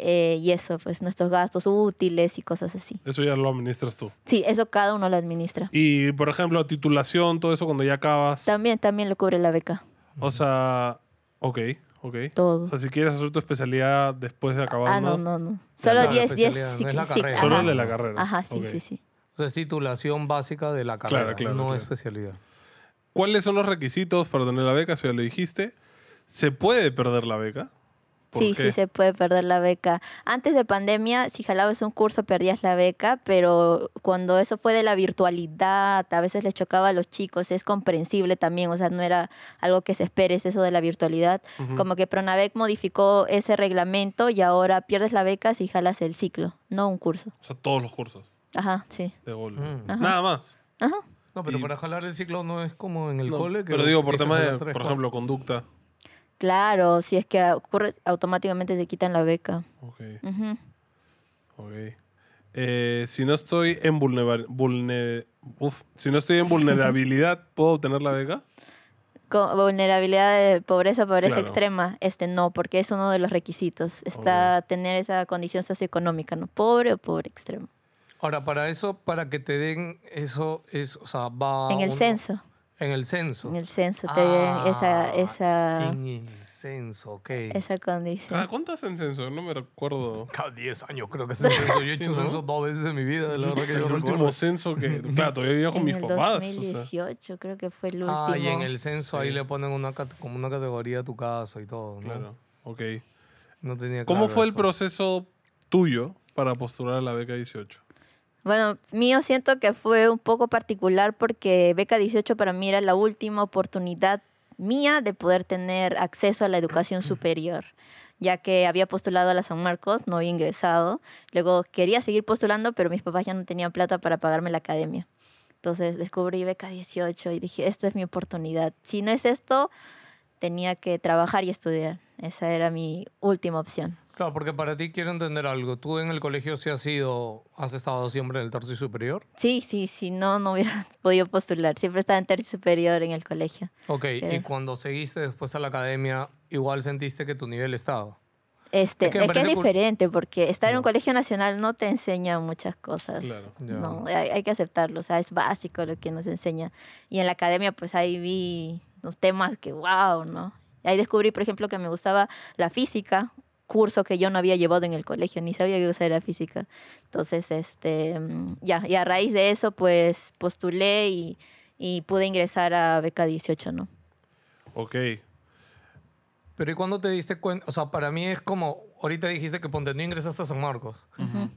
eh, y eso, pues nuestros gastos útiles y cosas así. Eso ya lo administras tú. Sí, eso cada uno lo administra. Y, por ejemplo, titulación, todo eso cuando ya acabas. También, también lo cubre la beca. O sea, ok. O sea, si quieres hacer tu especialidad después de acabar. Ah, no, no, no. Solo 10, 10, Solo el de la carrera. Ajá, sí, sí, sí. O sea, es titulación básica de la carrera, claro, claro, no especialidad. ¿Cuáles son los requisitos para tener la beca? Si ya lo dijiste. ¿Se puede perder la beca? Sí, sí se puede perder la beca. Antes de pandemia, si jalabas un curso, perdías la beca, pero cuando eso fue de la virtualidad, a veces les chocaba a los chicos, es comprensible también, o sea, no era algo que se espere, eso de la virtualidad. Como que Pronavec modificó ese reglamento y ahora pierdes la beca si jalas el ciclo, no un curso. O sea, todos los cursos. Ajá, sí. De gol. Nada más. Ajá. No, pero para jalar el ciclo no es como en el cole. pero digo, por tema de, por ejemplo, conducta. Claro, si es que ocurre, automáticamente te quitan la beca. si no estoy en vulnerabilidad, (laughs) ¿puedo obtener la beca? vulnerabilidad de pobreza, pobreza extrema, este no, porque es uno de los requisitos. Está tener esa condición socioeconómica, ¿no? Pobre o pobre extremo. Ahora, para eso, para que te den eso, es, o sea, va. En el censo. En el censo. En el censo te esa, ah, esa. En el censo, ok. Esa condición. Ah, ¿Cuánto es el censo? No me recuerdo. (laughs) Cada 10 años creo que es (laughs) censo. Yo he hecho censo dos veces en mi vida. La verdad que el último censo que. (laughs) Claro, todavía vivía con en mis el papás. 2018 o sea. creo que fue el último. Ah, y en el censo ahí le ponen una, como una categoría a tu caso y todo. ¿no? Claro, ok. No tenía ¿Cómo fue el proceso tuyo para postular a la beca 18? Bueno, mío siento que fue un poco particular porque Beca 18 para mí era la última oportunidad mía de poder tener acceso a la educación superior, ya que había postulado a la San Marcos, no había ingresado, luego quería seguir postulando, pero mis papás ya no tenían plata para pagarme la academia. Entonces descubrí Beca 18 y dije, esta es mi oportunidad. Si no es esto, tenía que trabajar y estudiar. Esa era mi última opción. Claro, porque para ti quiero entender algo. ¿Tú en el colegio sí has sido, has estado siempre en el tercio superior? Sí, sí, sí, no, no hubiera (laughs) podido postular. Siempre estaba en tercio superior en el colegio. Ok, y cuando seguiste después a la academia, igual sentiste que tu nivel estaba. Este, es que, es, diferente porque estar en un colegio nacional no te enseña muchas cosas. Claro, no, hay, hay, que aceptarlo, o sea, es básico lo que nos enseña. Y en la academia pues ahí vi los temas que wow, ¿no? Ahí descubrí, por ejemplo, que me gustaba la física, curso que yo no había llevado en el colegio, ni sabía que era física. Entonces, este, ya, y a raíz de eso, pues postulé y, pude ingresar a Beca 18, ¿no? Ok. Pero ¿y cuándo te diste cuenta? O sea, para mí es como, ahorita dijiste que Ponte no ingresaste a San Marcos,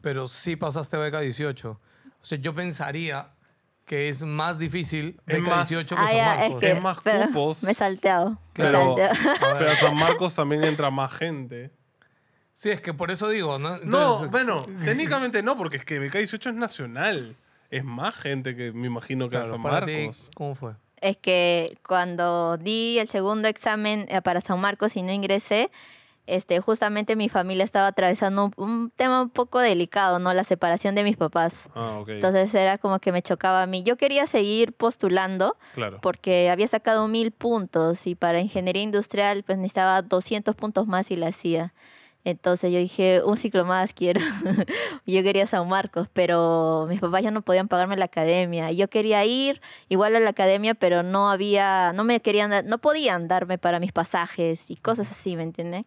pero sí pasaste a Beca 18. O sea, yo pensaría que es más difícil Beca 18 que ah, San Marcos. Es, que, es más cupos. Me he salteado. Pero, a San Marcos también entra más gente. Sí, es que por eso digo, ¿no? no, bueno, (laughs) técnicamente no, porque es que BK18 es nacional. Es más gente que me imagino que a San Marcos. ¿Cómo fue? Es que cuando di el segundo examen eh, para San Marcos y no ingresé, este, justamente mi familia estaba atravesando un, tema un poco delicado, ¿no? La separación de mis papás. Ah, Entonces era como que me chocaba a mí. Yo quería seguir postulando porque había sacado mil puntos y para ingeniería industrial pues necesitaba 200 puntos más y la hacía. Entonces yo dije, un ciclo más quiero. (laughs) yo quería San Marcos, pero mis papás ya no podían pagarme la academia. Yo quería ir igual a la academia, pero no había, no me querían, no podían darme para mis pasajes y cosas así, ¿me entiendes?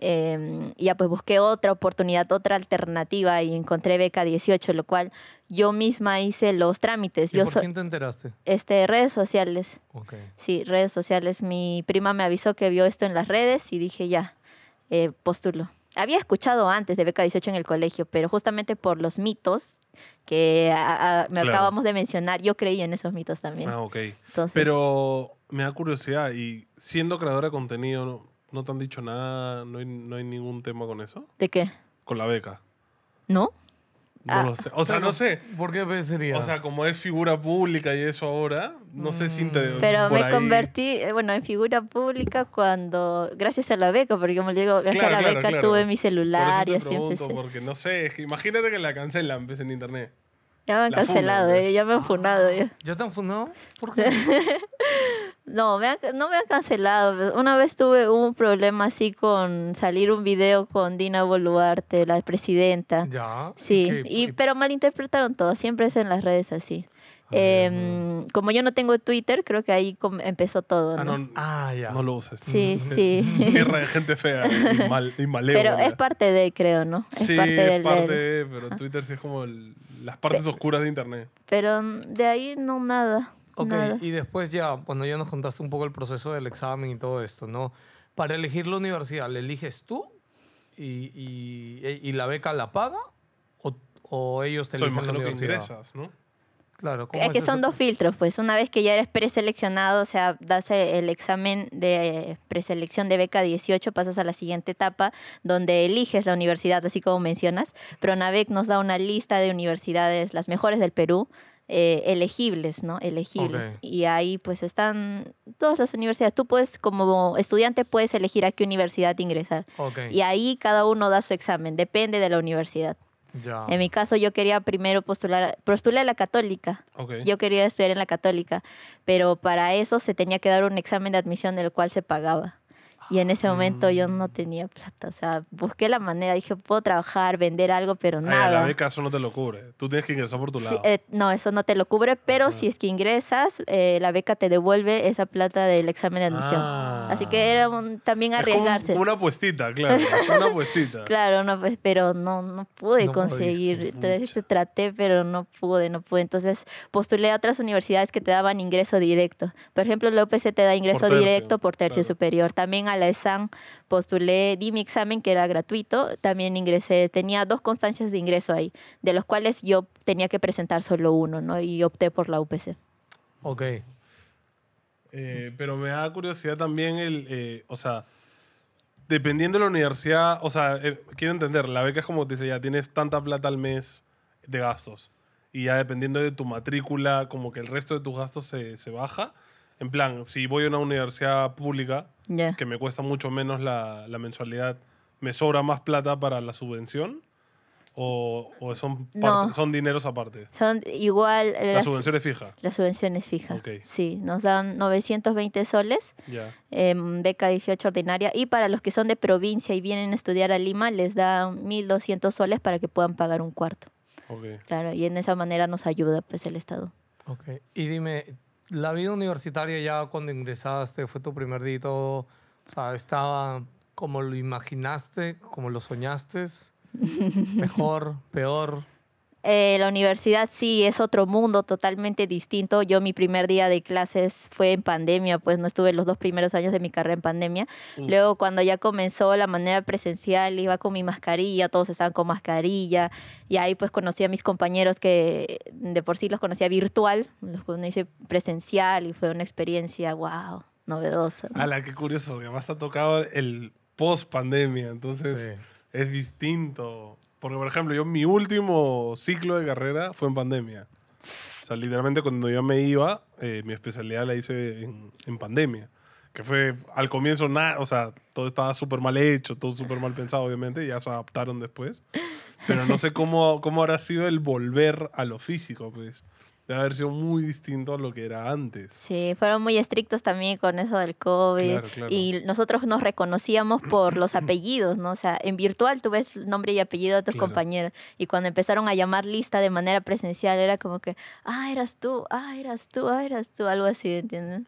Em, ya pues busqué otra oportunidad, otra alternativa y encontré beca 18, lo cual yo misma hice los trámites. ¿Y por quién te enteraste? Este, redes sociales. Okay. Sí, redes sociales. Mi prima me avisó que vio esto en las redes y dije ya, eh, Había escuchado antes de Beca 18 en el colegio, pero justamente por los mitos que me acabamos de mencionar, yo creí en esos mitos también. Ah, ok. pero me da curiosidad, y siendo creadora de contenido, ¿no, te han dicho nada? No hay, ¿No hay ningún tema con eso? ¿De qué? Con la beca. ¿No? No ah, lo sé. O sea, no sé. ¿Por qué sería? O sea, como es figura pública y eso ahora, no sé si te. Pero me convertí, eh, bueno, en figura pública cuando. Gracias a la beca, porque como le digo, gracias a la beca tuve mi celular y así empecé. Porque no sé, es que imagínate que la cancelan empecé pues, en internet. Ya me han cancelado, eh, ya me han funado. Ya. ¿Yo te han funado? ¿Por qué? (laughs) no, me no me han cancelado. Una vez tuve un problema así con salir un video con Dina Boluarte, la presidenta. Ya. Sí, y, pero malinterpretaron todo. Siempre es en las redes así. Em, como yo no tengo Twitter, creo que ahí empezó todo. Ah, ¿no? Ah, ya. No lo usas. Sí, (laughs) sí. Tierra (laughs) de gente fea mal, Pero es parte de, creo, ¿no? Es sí, es parte de, pero Twitter sí es como las partes oscuras de Internet. Pero de ahí no nada. Ok, y después ya, cuando ya nos contaste un poco el proceso del examen y todo esto, ¿no? Para elegir la universidad, ¿la eliges tú? ¿Y, y, la beca la paga? ¿O, ellos te eligen la universidad? Que ingresas, ¿no? Claro, es, que son dos filtros, pues una vez que ya eres preseleccionado, o sea, das el examen de eh, preselección de beca 18, pasas a la siguiente etapa donde eliges la universidad, así como mencionas. Pero Navec nos da una lista de universidades, las mejores del Perú, eh, elegibles, ¿no? Elegibles. Y ahí pues están todas las universidades. Tú puedes, como estudiante, puedes elegir a qué universidad ingresar. Y ahí cada uno da su examen, depende de la universidad. En mi caso yo quería primero postular, a la católica. Yo quería estudiar en la católica, pero para eso se tenía que dar un examen de admisión del cual se pagaba. Y en ese momento yo mm. no tenía plata. O sea, busqué la manera. Dije, puedo trabajar, vender algo, pero nada. La beca eso no te lo cubre. Tú tienes que ingresar por tu lado. Eh, no, eso no te lo cubre, pero si es que ingresas, eh, la beca te devuelve esa plata del examen de admisión. Ah. Así que era también arriesgarse. una apuestita, claro. una apuestita. (laughs) claro, no, pues, pero no, no pude conseguir. Entonces traté, pero no pude, no pude. Entonces postulé a otras universidades que te daban ingreso directo. Por ejemplo, la UPC te da ingreso directo por tercio superior. También la ESAN postulé, di mi examen que era gratuito, también ingresé, tenía dos constancias de ingreso ahí, de los cuales yo tenía que presentar solo uno, ¿no? Y opté por la UPC. Ok. Eh, pero me da curiosidad también el, eh, o sea, dependiendo de la universidad, o sea, eh, quiero entender, la beca es como te dice, ya tienes tanta plata al mes de gastos. Y ya dependiendo de tu matrícula, como que el resto de tus gastos se, se baja. En plan, si voy a una universidad pública, que me cuesta mucho menos la, mensualidad, ¿me sobra más plata para la subvención? ¿O, son, son dineros aparte? Son igual... La, subvención es fija. La subvención es fija. Sí, nos dan 920 soles, em, beca 18 ordinaria, y para los que son de provincia y vienen a estudiar a Lima, les dan 1.200 soles para que puedan pagar un cuarto. Claro, y en esa manera nos ayuda pues el Estado. Okay. Y dime, la vida universitaria ya cuando ingresaste, fue tu primer día y todo, o sea, estaba como lo imaginaste, como lo soñaste, (laughs) mejor, peor. Eh, la universidad sí es otro mundo totalmente distinto. Yo mi primer día de clases fue en pandemia, pues no estuve los dos primeros años de mi carrera en pandemia. Luego cuando ya comenzó la manera presencial, iba con mi mascarilla, todos estaban con mascarilla y ahí pues conocí a mis compañeros que de por sí los conocía virtual, los conocí presencial y fue una experiencia, wow, novedosa. Ala, qué curioso, porque además ha tocado el post pandemia, entonces es distinto porque, por ejemplo, yo mi último ciclo de carrera fue en pandemia. O sea, literalmente cuando yo me iba, eh, mi especialidad la hice en, en pandemia. Que fue al comienzo nada, o sea, todo estaba súper mal hecho, todo súper mal pensado, obviamente, y ya se adaptaron después. Pero no sé cómo, cómo habrá sido el volver a lo físico, pues. De haber sido muy distinto a lo que era antes. Sí, fueron muy estrictos también con eso del COVID. Y nosotros nos reconocíamos por los (clears throat) apellidos, ¿no? O sea, en virtual tú ves nombre y apellido de tus compañeros. Y cuando empezaron a llamar lista de manera presencial, era como que, ah, eras tú, ah, eras tú, ah, eras tú, algo así, ¿entiendes?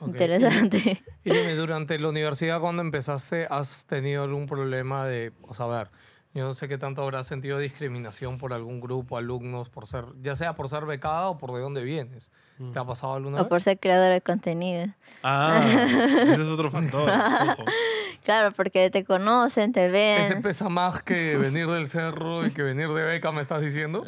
Interesante. Y, y, durante la universidad, cuando empezaste, ¿has tenido algún problema de, o sea, a ver, yo no sé qué tanto habrás sentido discriminación por algún grupo, alumnos, por ser, ya sea por ser becada o por de dónde vienes. ¿Te ha pasado alguna vez? por ser creador de contenido. Ah, (laughs) ese es otro factor. Claro, porque te conocen, te ven. Ese pesa más que venir del cerro y que venir de beca, me estás diciendo.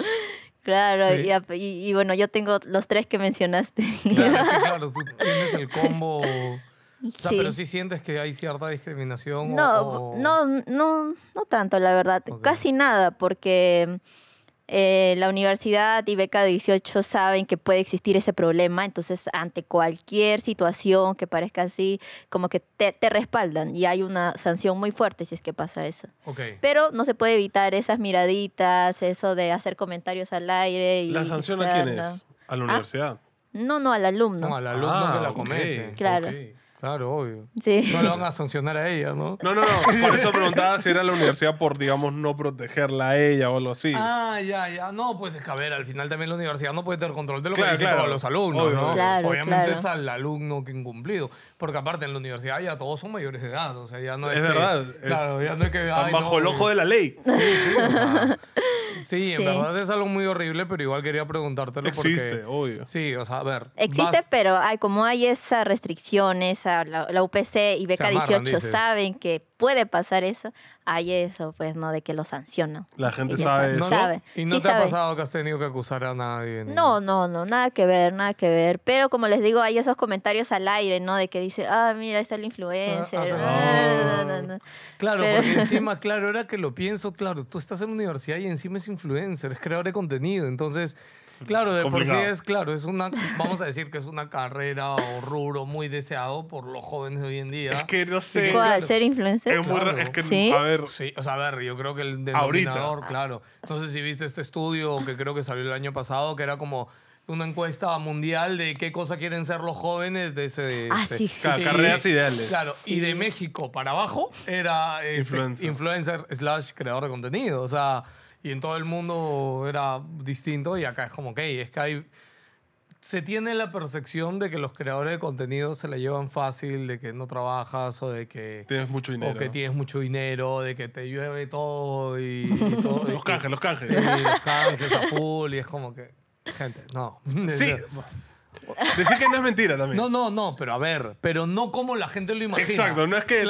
Claro, y, bueno, yo tengo los tres que mencionaste. Claro, (laughs) claro tú tienes el combo o pero si sientes que hay cierta discriminación. No, o... no, no, no tanto, la verdad. Casi nada, porque eh, la universidad y Beca 18 saben que puede existir ese problema, entonces ante cualquier situación que parezca así, como que te, respaldan y hay una sanción muy fuerte si es que pasa eso. Pero no se puede evitar esas miraditas, eso de hacer comentarios al aire. Y, ¿La sanción a quién es? ¿A la ah, universidad? No, no, al alumno. al alumno que la ah, comete. Claro. Claro, obvio. Sí. No la van a sancionar a ella, ¿no? No, no, no. Por eso preguntaba si era la universidad por, digamos, no protegerla a ella o algo así. Ah, ya, ya. No, pues es que a ver, al final también la universidad no puede tener control de lo que dicen todos los alumnos, ¿no? Obviamente es al alumno que incumplido. Porque aparte en la universidad ya todos son mayores de edad. O sea, ya no es. verdad. Claro, ya no que. Están bajo el ojo de la ley. Sí, sí. (laughs) en verdad es algo muy horrible, pero igual quería preguntártelo Existe, porque... obvio. Sí, o sea, a ver. Existe, pero hay, como hay esa restricción, esa la, UPC y Beca 18 saben que puede pasar eso, hay eso, pues, ¿no? De que lo sancionan. La gente sabe, eso. ¿Y no te ha pasado que has tenido que acusar a nadie? No, no, no, nada que ver, nada que ver. Pero como les digo, hay esos comentarios al aire, ¿no? De que dice, ah, mira, ahí está el influencer. Ah, claro, porque (laughs) encima, claro, era que lo pienso, claro, tú estás en la universidad y encima es influencer, es creador de contenido. Entonces Claro, de por sí es claro, es una, vamos a decir que es una carrera o rubro muy deseado por los jóvenes de hoy en día. Es que no sé. ¿Cuál? ¿Ser influencer? Es, muy que, ¿Sí? a ver. Sí, o sea, a ver, yo creo que el denominador, ahorita. claro. Entonces, si viste este estudio que creo que salió el año pasado, que era como una encuesta mundial de qué cosa quieren ser los jóvenes de ese ah, este sí, carreras ideales claro y de México para abajo era este, influencer. influencer slash creador de contenido o sea y en todo el mundo era distinto y acá es como, ok, es que hay... Se tiene la percepción de que los creadores de contenido se la llevan fácil, de que no trabajas o de que... Tienes mucho dinero. O que tienes mucho dinero, de que te llueve todo y, (laughs) los canjes, los canjes. los canjes a full y es como que... Gente, no. Sí. (laughs) (laughs) Decir que no es mentira también. No, no, no, pero a ver, pero no como la gente lo imagina. Exacto, no es que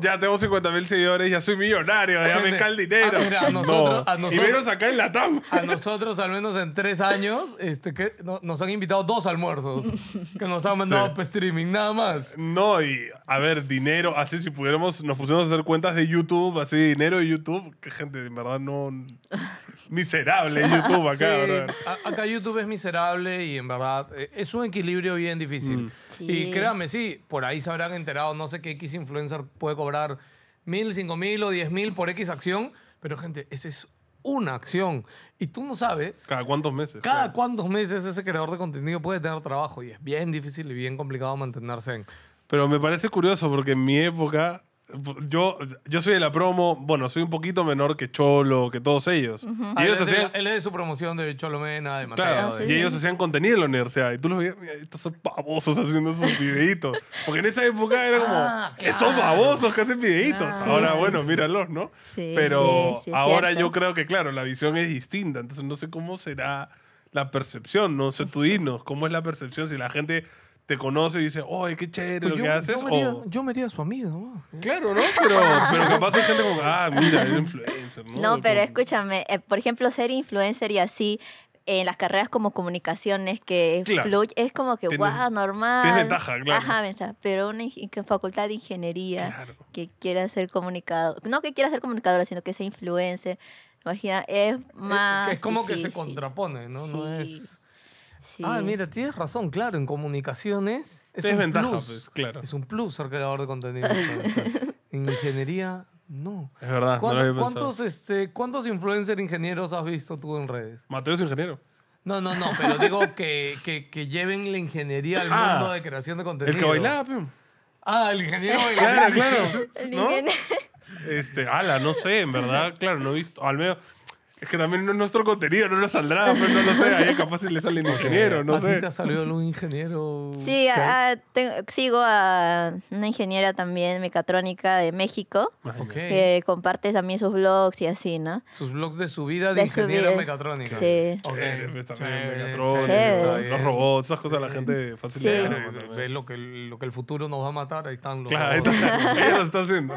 ya tengo 50 mil seguidores, ya soy millonario, ya me cae el dinero. Ah, a (laughs) nosotros, a nosotros, y menos acá en la (laughs) A nosotros, al menos en tres años, este, que nos han invitado dos almuerzos que nos han mandado streaming, nada más. No, y a ver, dinero, así si pudiéramos, nos pusimos a hacer cuentas de YouTube, así dinero de YouTube, que gente, de verdad no miserable (laughs) YouTube acá, sí. Acá YouTube es miserable y en verdad eh, es un equilibrio bien difícil. Mm. Y créame sí, por ahí se habrán enterado, no sé qué X influencer puede cobrar mil, cinco mil o diez mil por X acción, pero gente, esa es una acción. Y tú no sabes. Cada cuántos meses. Cada cuántos meses ese creador de contenido puede tener trabajo y es bien difícil y bien complicado mantenerse en. Pero me parece curioso porque en mi época yo, yo soy de la promo, bueno, soy un poquito menor que Cholo, que todos ellos. Ah, él, es de su promoción de Cholomena, de Mateo. Claro, Y ellos hacían contenido en la universidad. Y tú los veías, estos son babosos haciendo sus (laughs) videitos. Porque en esa época era como, ah, ¡Esos eh, son babosos que hacen videitos. ahora, bueno, míralos, ¿no? Pero ahora yo creo que, claro, la visión es distinta. Entonces no sé cómo será la percepción, no sé tú dinos, cómo es la percepción si la gente te conoce y dice, ¡ay, qué chévere pues lo que haces. Yo me, diría o... yo me su amigo. Claro, ¿no? Pero, (laughs) pero capaz hay gente como, ah, mira, es influencer, ¿no? No, pero escúchame, eh, por ejemplo, ser influencer y así, en las carreras como comunicaciones que es fluye, es como que, guau, normal. Tienes ventaja, claro. Ajá, ventaja. Pero una facultad de ingeniería que quiera ser comunicador, no que quiera ser comunicadora, sino que sea influencer, imagina, es más. Es, es como que se contrapone, ¿no? No es. Ah, mira, tienes razón, claro, en comunicaciones es un plus. Pues, claro. Es un plus ser creador de contenido. (laughs) en ingeniería, no. Es verdad, no lo ¿Cuántos, este, ¿Cuántos influencer ingenieros has visto tú en redes? Mateo es ingeniero. No, no, no, pero digo que, que, lleven la ingeniería al ah, mundo de creación de contenido. El que bailaba, Ah, el ingeniero bailaba. Claro, claro. El ¿No? Este, ala, no sé, en verdad, claro, no he visto. Al menos, es que también es nuestro contenido, no nos saldrá, pero pues, no lo sé. Ahí capaz si le sale un ingeniero, no ¿A sé. Ti te ha salido un ingeniero? Sí, sigo a una ingeniera también mecatrónica de México ah, okay. que comparte también sus blogs y así, ¿no? Sus blogs de su vida de, ingeniera mecatrónica. Sí. Ok, pues, Mecatrónica, los robots, esas cosas la gente fácil Ve lo que, lo que el futuro nos va a matar, ahí están los Claro, lo está haciendo,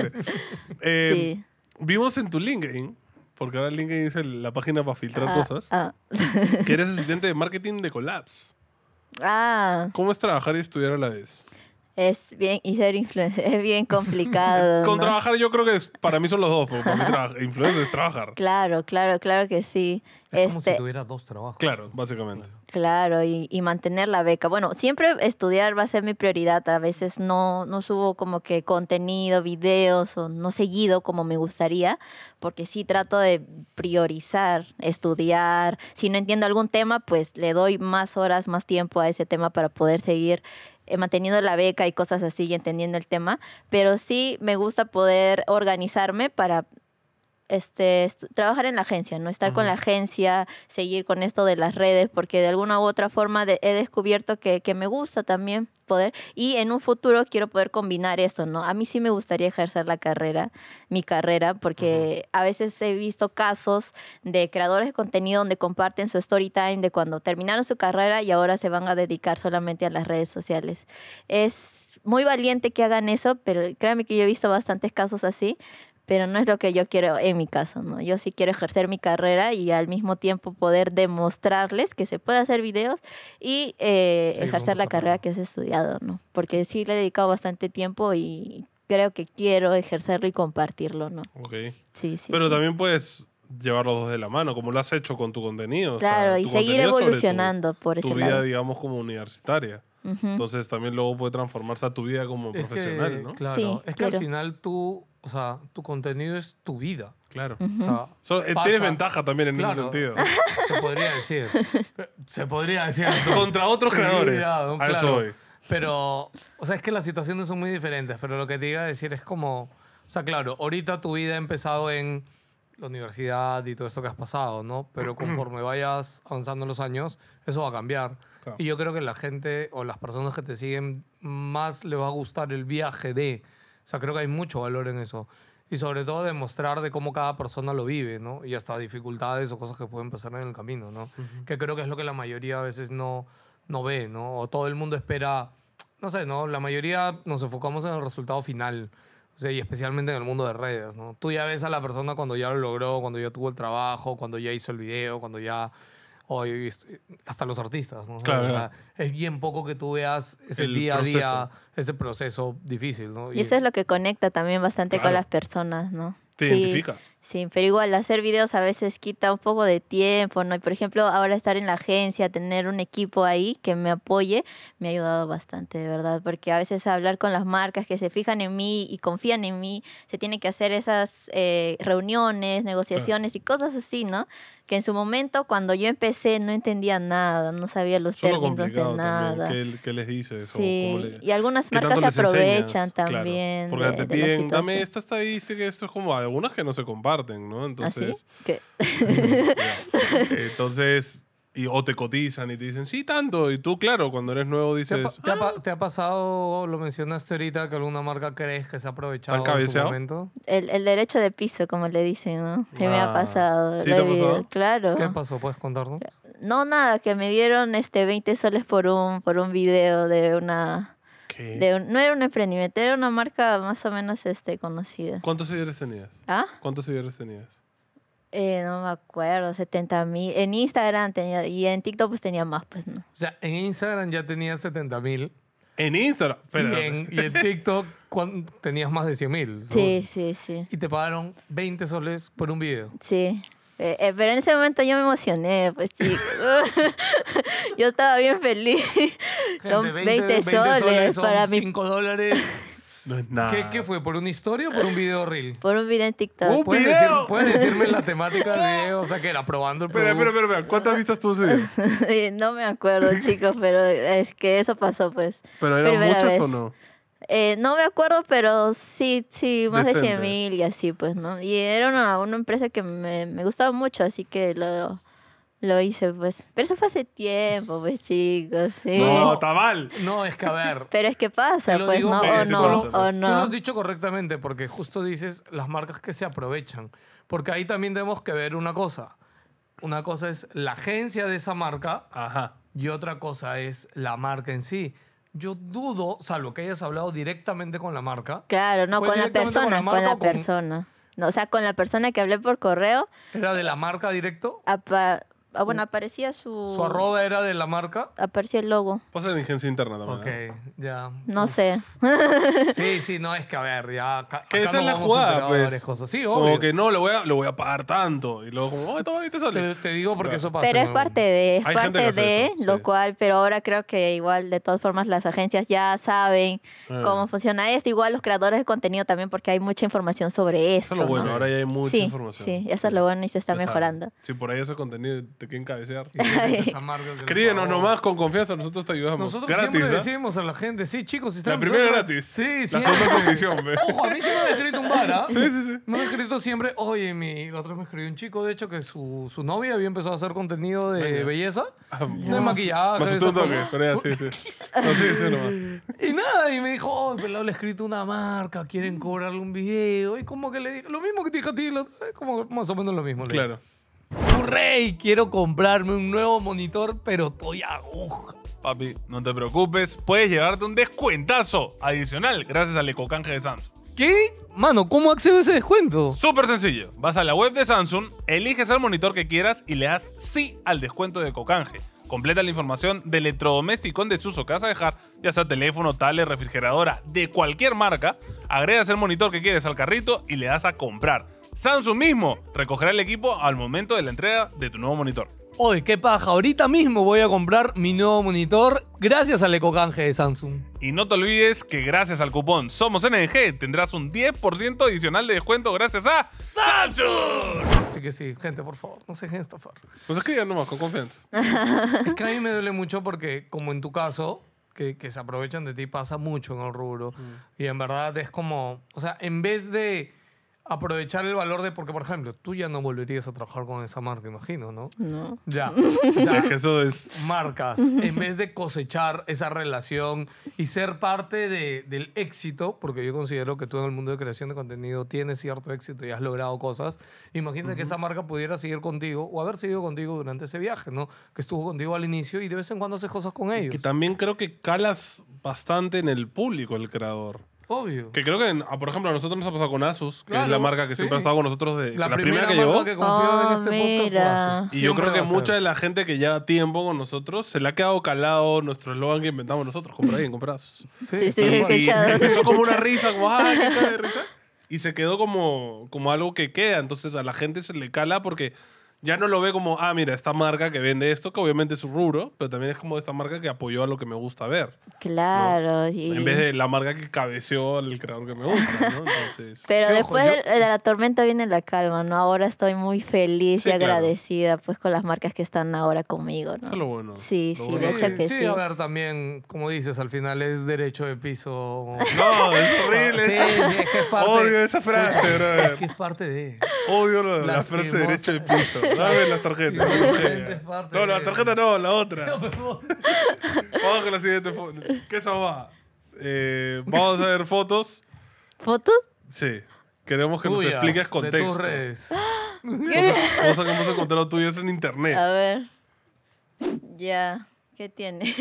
(laughs) eh, Vimos en tu LinkedIn porque ahora LinkedIn link dice la página para filtrar ah, cosas. Ah. Que eres asistente de marketing de Collapse. (laughs) ah. ¿Cómo es trabajar y estudiar a la vez? Es bien, y ser influencer es bien complicado. (laughs) Con trabajar yo creo que es, para mí son los dos, porque para mí influencer es trabajar. Claro, claro, claro que sí. Es como si este tuviera dos trabajos. Claro, básicamente. Claro, y, mantener la beca. Bueno, siempre estudiar va a ser mi prioridad. A veces no, no subo como que contenido, videos, o no seguido como me gustaría, porque sí trato de priorizar, estudiar. Si no entiendo algún tema, pues le doy más horas, más tiempo a ese tema para poder seguir eh, manteniendo la beca y cosas así y entendiendo el tema, pero sí me gusta poder organizarme para este, trabajar en la agencia, ¿no? Estar con la agencia, seguir con esto de las redes, porque de alguna u otra forma he descubierto que, me gusta también poder, y en un futuro quiero poder combinar esto, ¿no? A mí sí me gustaría ejercer la carrera, mi carrera, porque a veces he visto casos de creadores de contenido donde comparten su story time de cuando terminaron su carrera y ahora se van a dedicar solamente a las redes sociales. Es muy valiente que hagan eso, pero créanme que yo he visto bastantes casos así, pero no es lo que yo quiero en mi caso, ¿no? Yo sí quiero ejercer mi carrera y al mismo tiempo poder demostrarles que se puede hacer videos y eh, ejercer la carrera que has estudiado, ¿no? Porque sí le he dedicado bastante tiempo y creo que quiero ejercerlo y compartirlo, ¿no? Ok. Sí, sí. Pero también puedes llevar los dos de la mano, como lo has hecho con tu contenido. Claro, y seguir evolucionando por ese Tu vida, digamos, como universitaria. Entonces también luego puede transformarse a tu vida como profesional, ¿no? Claro, es que al final tú, o sea, tu contenido es tu vida. Claro. Eh, tienes ventaja también en ese sentido. (laughs) Se podría decir. Se podría decir. Contra otros creadores. a eso voy. Pero, o sea, es que las situaciones son muy diferentes, pero lo que te iba a decir es como, o sea, claro, ahorita tu vida ha empezado en la universidad y todo esto que has pasado, ¿no? Pero conforme vayas avanzando los años, eso va a cambiar. Y yo creo que la gente o las personas que te siguen más le va a gustar el viaje de. O sea, creo que hay mucho valor en eso. Y sobre todo demostrar de cómo cada persona lo vive, ¿no? Y hasta dificultades o cosas que pueden pasar en el camino, ¿no? Que creo que es lo que la mayoría a veces no, no ve, ¿no? O todo el mundo espera, no sé, ¿no? La mayoría nos enfocamos en el resultado final. O sea, y especialmente en el mundo de redes, ¿no? Tú ya ves a la persona cuando ya lo logró, cuando ya tuvo el trabajo, cuando ya hizo el video, cuando ya hoy hasta los artistas. es bien poco que tú veas ese día a día, ese proceso difícil, Y, eso es lo que conecta también bastante con las personas, ¿no? Te identificas. Sí, pero igual hacer videos a veces quita un poco de tiempo, ¿no? Y por ejemplo, ahora estar en la agencia, tener un equipo ahí que me apoye, me ha ayudado bastante, de verdad, porque a veces hablar con las marcas que se fijan en mí y confían en mí, se tiene que hacer esas eh, reuniones, negociaciones y cosas así, ¿no? Que en su momento, cuando yo empecé, no entendía nada, no sabía los términos de nada. ¿qué, ¿qué, les dices? Sí, y algunas marcas se aprovechan también. porque de, te dame esta esto es como algunas que no se comparten. ¿no? ¿Ah, entonces, (laughs) entonces y, o te cotizan y te dicen, sí, tanto. Y tú, claro, cuando eres nuevo dices... Ah". ¿Te ha, pasado, lo mencionaste ahorita, que alguna marca crees que se ha aprovechado en su momento? El, derecho de piso, como le dicen, ¿no? Se me ha ah. pasado. ¿Sí te ha Claro. ¿Qué pasó? ¿Puedes contarnos? No, nada, que me dieron este 20 soles por un, por un video de una no era un emprendimiento, era una marca más o menos este, conocida. ¿Cuántos seguidores tenías? ¿Ah? ¿Cuántos seguidores tenías? Eh, no me acuerdo, 70 mil. En Instagram tenía, y en TikTok pues tenía más, pues no. O sea, en Instagram ya tenías 70 mil. En Instagram, pero. Y en, y en TikTok tenías más de 100 mil. Sí, sí, sí. Y te pagaron 20 soles por un video. Sí. Eh, eh, pero en ese momento yo me emocioné, pues chicos. (laughs) yo estaba bien feliz. Son 20, soles, soles 5 dólares. (laughs) No es nada. ¿Qué, fue? ¿Por una historia o por un video reel? Por un video en TikTok. ¿Un ¿Puedes, decirme la temática del (laughs) video? O sea, que era probando el producto. Pero, pero, pero, ¿cuántas vistas tuvo ese video? Eh, no me acuerdo, chicos, pero es que eso pasó, pues. ¿Pero eran muchas o no? Eh, no me acuerdo, pero sí, sí, más de 100 mil y así, pues, ¿no? Y era una, una empresa que me, me, gustaba mucho, así que lo, lo hice, pues. Pero eso fue hace tiempo, pues, chicos, sí. No, está (laughs) mal. No, es que a ver. (laughs) pero es que pasa, pues, ¿no? o, no o no, Tú lo has dicho correctamente, porque justo dices las marcas que se aprovechan. Porque ahí también tenemos que ver una cosa. Una cosa es la agencia de esa marca Ajá. y otra cosa es la marca en sí yo dudo, salvo que hayas hablado directamente con la marca. Claro, no, con la, persona, con la, persona, No, o sea, con la persona que hablé por correo. ¿Era de la marca directo? Ah, bueno, aparecía su... ¿Su arroba era de la marca? Aparecía el logo. Pasa de vigencia interna también. Ok, ya. No sé. (laughs) sí, sí, no, es que a ver, ya... esa es la jugada, pues. Cosas. Sí, obvio. Como que no, lo voy a, lo voy a pagar tanto. Y luego como, oh, todavía te sale. Te, te digo porque eso pasa. Pero es parte de, es parte de, lo cual, pero ahora creo que igual, de todas formas, las agencias ya saben eh. cómo funciona esto. Igual los creadores de contenido también, porque hay mucha información sobre esto. Eso es lo bueno, ahora ya hay mucha información. Sí, eso es lo bueno y se está mejorando. Sí, por ahí ese contenido te quieren cabecear. (laughs) Críenos nomás con confianza, nosotros te ayudamos. Nosotros siempre ¿eh? decimos a la gente, sí, chicos, si La primera gratis. Sí, sí. La segunda condición, ve. Ojo, a mí se me ha escrito un ¿ah? Sí, sí, sí. Me ha escrito siempre, oye, mi... la otra vez me escribió un chico, de hecho, que su, su novia había empezado a hacer contenido de belleza, ah, de pues, maquillaje. Más un toque, pero ya, sí, sí. No, sí, sí, nomás. Y nada, y me dijo, oh, pero le he escrito una marca, quieren cobrarle un video. Y como que le dije, lo mismo que te dije a ti, como más o menos lo mismo. Claro. Rey, quiero comprarme un nuevo monitor, pero estoy aguja. Papi, no te preocupes, puedes llevarte un descuentazo adicional gracias al ecocanje de Samsung. ¿Qué? Mano, ¿cómo accedo a ese descuento? Súper sencillo. Vas a la web de Samsung, eliges el monitor que quieras y le das sí al descuento de Ecocanje. Completa la información de electrodoméstico en desuso que vas a dejar, ya sea teléfono, tablet, refrigeradora, de cualquier marca. Agregas el monitor que quieres al carrito y le das a comprar. Samsung mismo recogerá el equipo al momento de la entrega de tu nuevo monitor. Hoy, qué paja, ahorita mismo voy a comprar mi nuevo monitor gracias al ecocanje de Samsung. Y no te olvides que gracias al cupón Somos NG tendrás un 10% adicional de descuento gracias a Samsung. Sí que sí, gente, por favor, no se dejen estafar. Pues ya nomás, con confianza. es que a mí me duele mucho porque, como en tu caso, que, se aprovechan de ti pasa mucho en el rubro. Mm. Y en verdad es como, o sea, en vez de aprovechar el valor de, porque por ejemplo, tú ya no volverías a trabajar con esa marca, imagino, ¿no? No. Ya. (laughs) O sea, (laughs) que eso es... Marcas, en vez de cosechar esa relación y ser parte de, del éxito, porque yo considero que tú en el mundo de creación de contenido tienes cierto éxito y has logrado cosas, imagínate que esa marca pudiera seguir contigo o haber seguido contigo durante ese viaje, ¿no? Que estuvo contigo al inicio y de vez en cuando haces cosas con ellos. Que también creo que calas bastante en el público, el creador. Obvio. Que creo que, ah, por ejemplo, a nosotros nos ha pasado con Asus, que es la marca que siempre ha estado con nosotros, de, la, primera, que llegó. Que en este ah, Y yo creo que mucha de la gente que lleva tiempo con nosotros se le ha quedado calado nuestro eslogan que inventamos nosotros: comprar bien, comprar Asus. Sí, sí, sí y Empezó como una (laughs) risa, como, ¡ay, qué de risa! Y se quedó como, como algo que queda. Entonces a la gente se le cala porque ya no lo ve como, ah, mira, esta marca que vende esto, que obviamente es su rubro, pero también es como esta marca que apoyó a lo que me gusta ver. Claro. en vez de la marca que cabeceó al creador que me gusta, ¿no? (laughs) Entonces, pero después de la tormenta viene la calma, ¿no? Ahora estoy muy feliz y agradecida pues con las marcas que están ahora conmigo, ¿no? Eso es lo bueno. Sí, sí, de hecho que sí. Sí, a ver, también, como dices, al final es derecho de piso. no, es horrible. sí, sí, es que es (laughs) parte... Odio esa frase, Es que es parte de... Odio la, frase derecho de piso. (laughs) Dame las tarjetas. no, las tarjetas no, la otra. (laughs) Vamos con la siguiente foto. ¿Qué eso va? Eh, vamos a ver fotos. ¿Fotos? Sí. Queremos que nos expliques contexto. De tus redes. Cosas (laughs) que hemos encontrado tuyas en internet. A ver. Ya. ¿Qué tiene?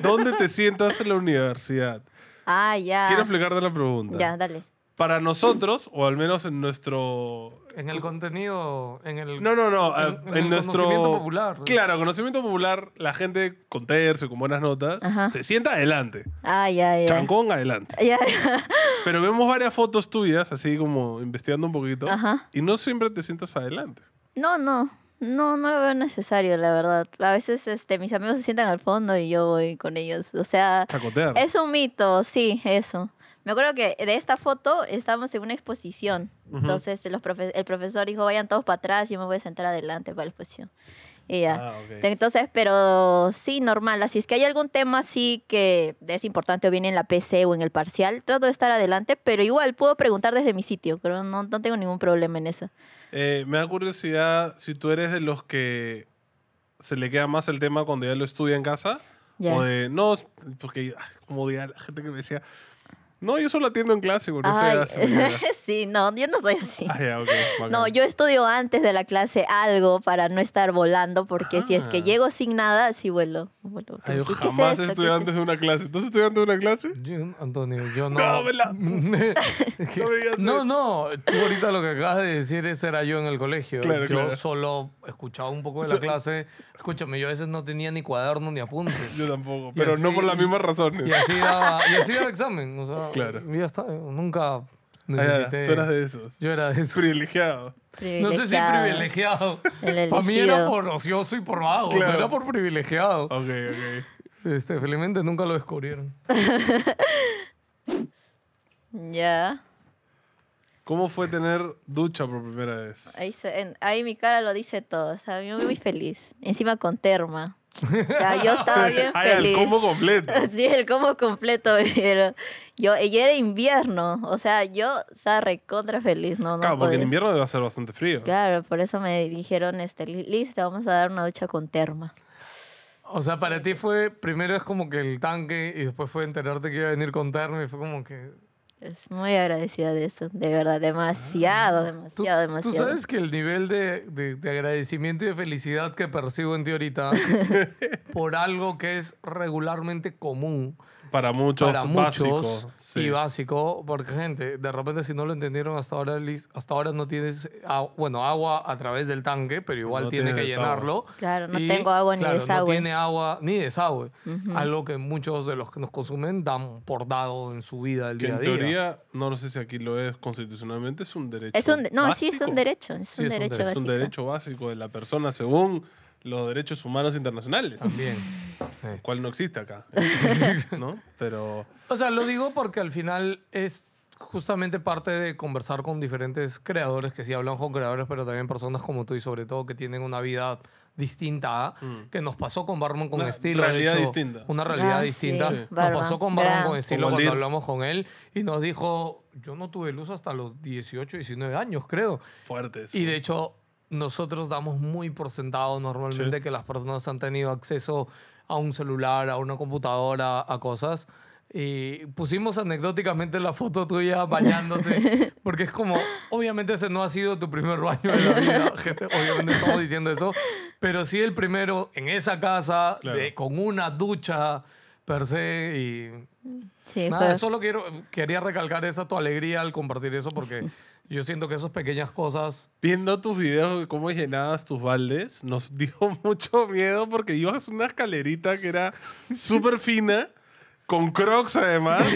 ¿Dónde te sientas en la universidad? Ah, ya. Quiero explicarte la pregunta. Ya, dale para nosotros, o al menos en nuestro... En el contenido, en el... No, no, no, en, eh, nuestro... Conocimiento popular. Claro, conocimiento popular, la gente con tercio con buenas notas, se sienta adelante. Ah, ya, ya. Chancón adelante. (laughs) Pero vemos varias fotos tuyas, así como investigando un poquito, y no siempre te sientas adelante. No, no. No, no lo veo necesario, la verdad. A veces este, mis amigos se sientan al fondo y yo voy con ellos. O sea, es un mito, sí, eso. Me acuerdo que de esta foto estábamos en una exposición. Entonces los el profesor dijo, vayan todos para atrás, yo me voy a sentar adelante para la exposición. Y ya. Ah, Entonces, pero sí, normal. Así es que hay algún tema así que es importante o viene en la PC o en el parcial, trato de estar adelante, pero igual puedo preguntar desde mi sitio. Creo no, tengo ningún problema en eso. Eh, me da curiosidad si tú eres de los que se le queda más el tema cuando ya lo estudia en casa. O de, no, porque como diga la gente que me decía, no, yo solo atiendo en clase, güey. Ay, (laughs) sí, no, yo no soy así. Ah, no, yo estudio antes de la clase algo para no estar volando, porque si es que ah. llego sin nada, sí vuelo. yo jamás estudié antes de una clase. ¿Tú estudiando de una clase? Antonio, yo no. No, (laughs) (laughs) no, no, tú ahorita lo que acabas de decir es era yo en el colegio. yo solo escuchaba un poco de la clase. Escúchame, yo a veces no tenía ni cuaderno ni apuntes. Yo tampoco, pero no por las mismas razones. Y así daba, y así daba examen, o sea. Yo nunca ah, necesité. tú eras de esos. Yo era de esos. Privilegiado. No sé si privilegiado. Para mí era por ocioso y por vago. era por privilegiado. Ok, ok. Este, felizmente nunca lo descubrieron. (laughs) ya. ¿Cómo fue tener ducha por primera vez? Ahí, ahí mi cara lo dice todo. O sea, me muy feliz. Encima con terma yo estaba (laughs) bien el combo completo. (laughs) Sí, el combo completo, pero yo, era invierno, o sea, yo estaba recontra feliz, ¿no? no claro, porque en invierno debe ser bastante frío. Claro, por eso me dijeron, este, listo, vamos a dar una ducha con terma. O sea, para ti fue, primero es como que el tanque y después fue enterarte que iba a venir con terma y fue como que muy agradecida de eso, de verdad, demasiado, demasiado, ah, demasiado. Tú sabes que el nivel de agradecimiento y de felicidad que percibo en ti ahorita (laughs) por algo que es regularmente común para muchos, muchos básico, y básico, porque gente, de repente si no lo entendieron hasta ahora, hasta ahora no tienes, agua, bueno, agua a través del tanque, pero igual tiene que llenarlo. Claro, no tengo agua ni desagüe. No tiene agua ni desagüe, algo que muchos de los que nos consumen dan por dado en su vida el día a día. En teoría, no lo sé si aquí lo es constitucionalmente, es un derecho. Es un, no, sí es un derecho, es, un, derecho básico de la persona según los derechos humanos internacionales. También. cuál (laughs) Cual no existe acá. (laughs) ¿No? Pero. O sea, lo digo porque al final es justamente parte de conversar con diferentes creadores que sí hablan con creadores, pero también personas como tú y sobre todo que tienen una vida distinta mm. que nos pasó con Barman con una Realidad distinta. Una realidad ah, distinta. Nos pasó con Barman con estilo cuando hablamos con él y nos dijo, yo no tuve luz hasta los 18, 19 años, creo. Fuertes. Y de hecho nosotros damos muy por sentado normalmente que las personas han tenido acceso a un celular, a una computadora, a cosas. Y pusimos anecdóticamente la foto tuya bañándote, (laughs) porque es como, obviamente ese no ha sido tu primer baño de la vida, (laughs) gente, obviamente estamos diciendo eso, pero sí el primero en esa casa, con una ducha per se, y sí, solo quiero, quería recalcar esa tu alegría al compartir eso, porque (laughs) Yo siento que esas pequeñas cosas. Viendo tus videos de cómo llenabas tus baldes, nos (laughs) dio mucho miedo porque ibas una escalerita que era súper fina con crocs además.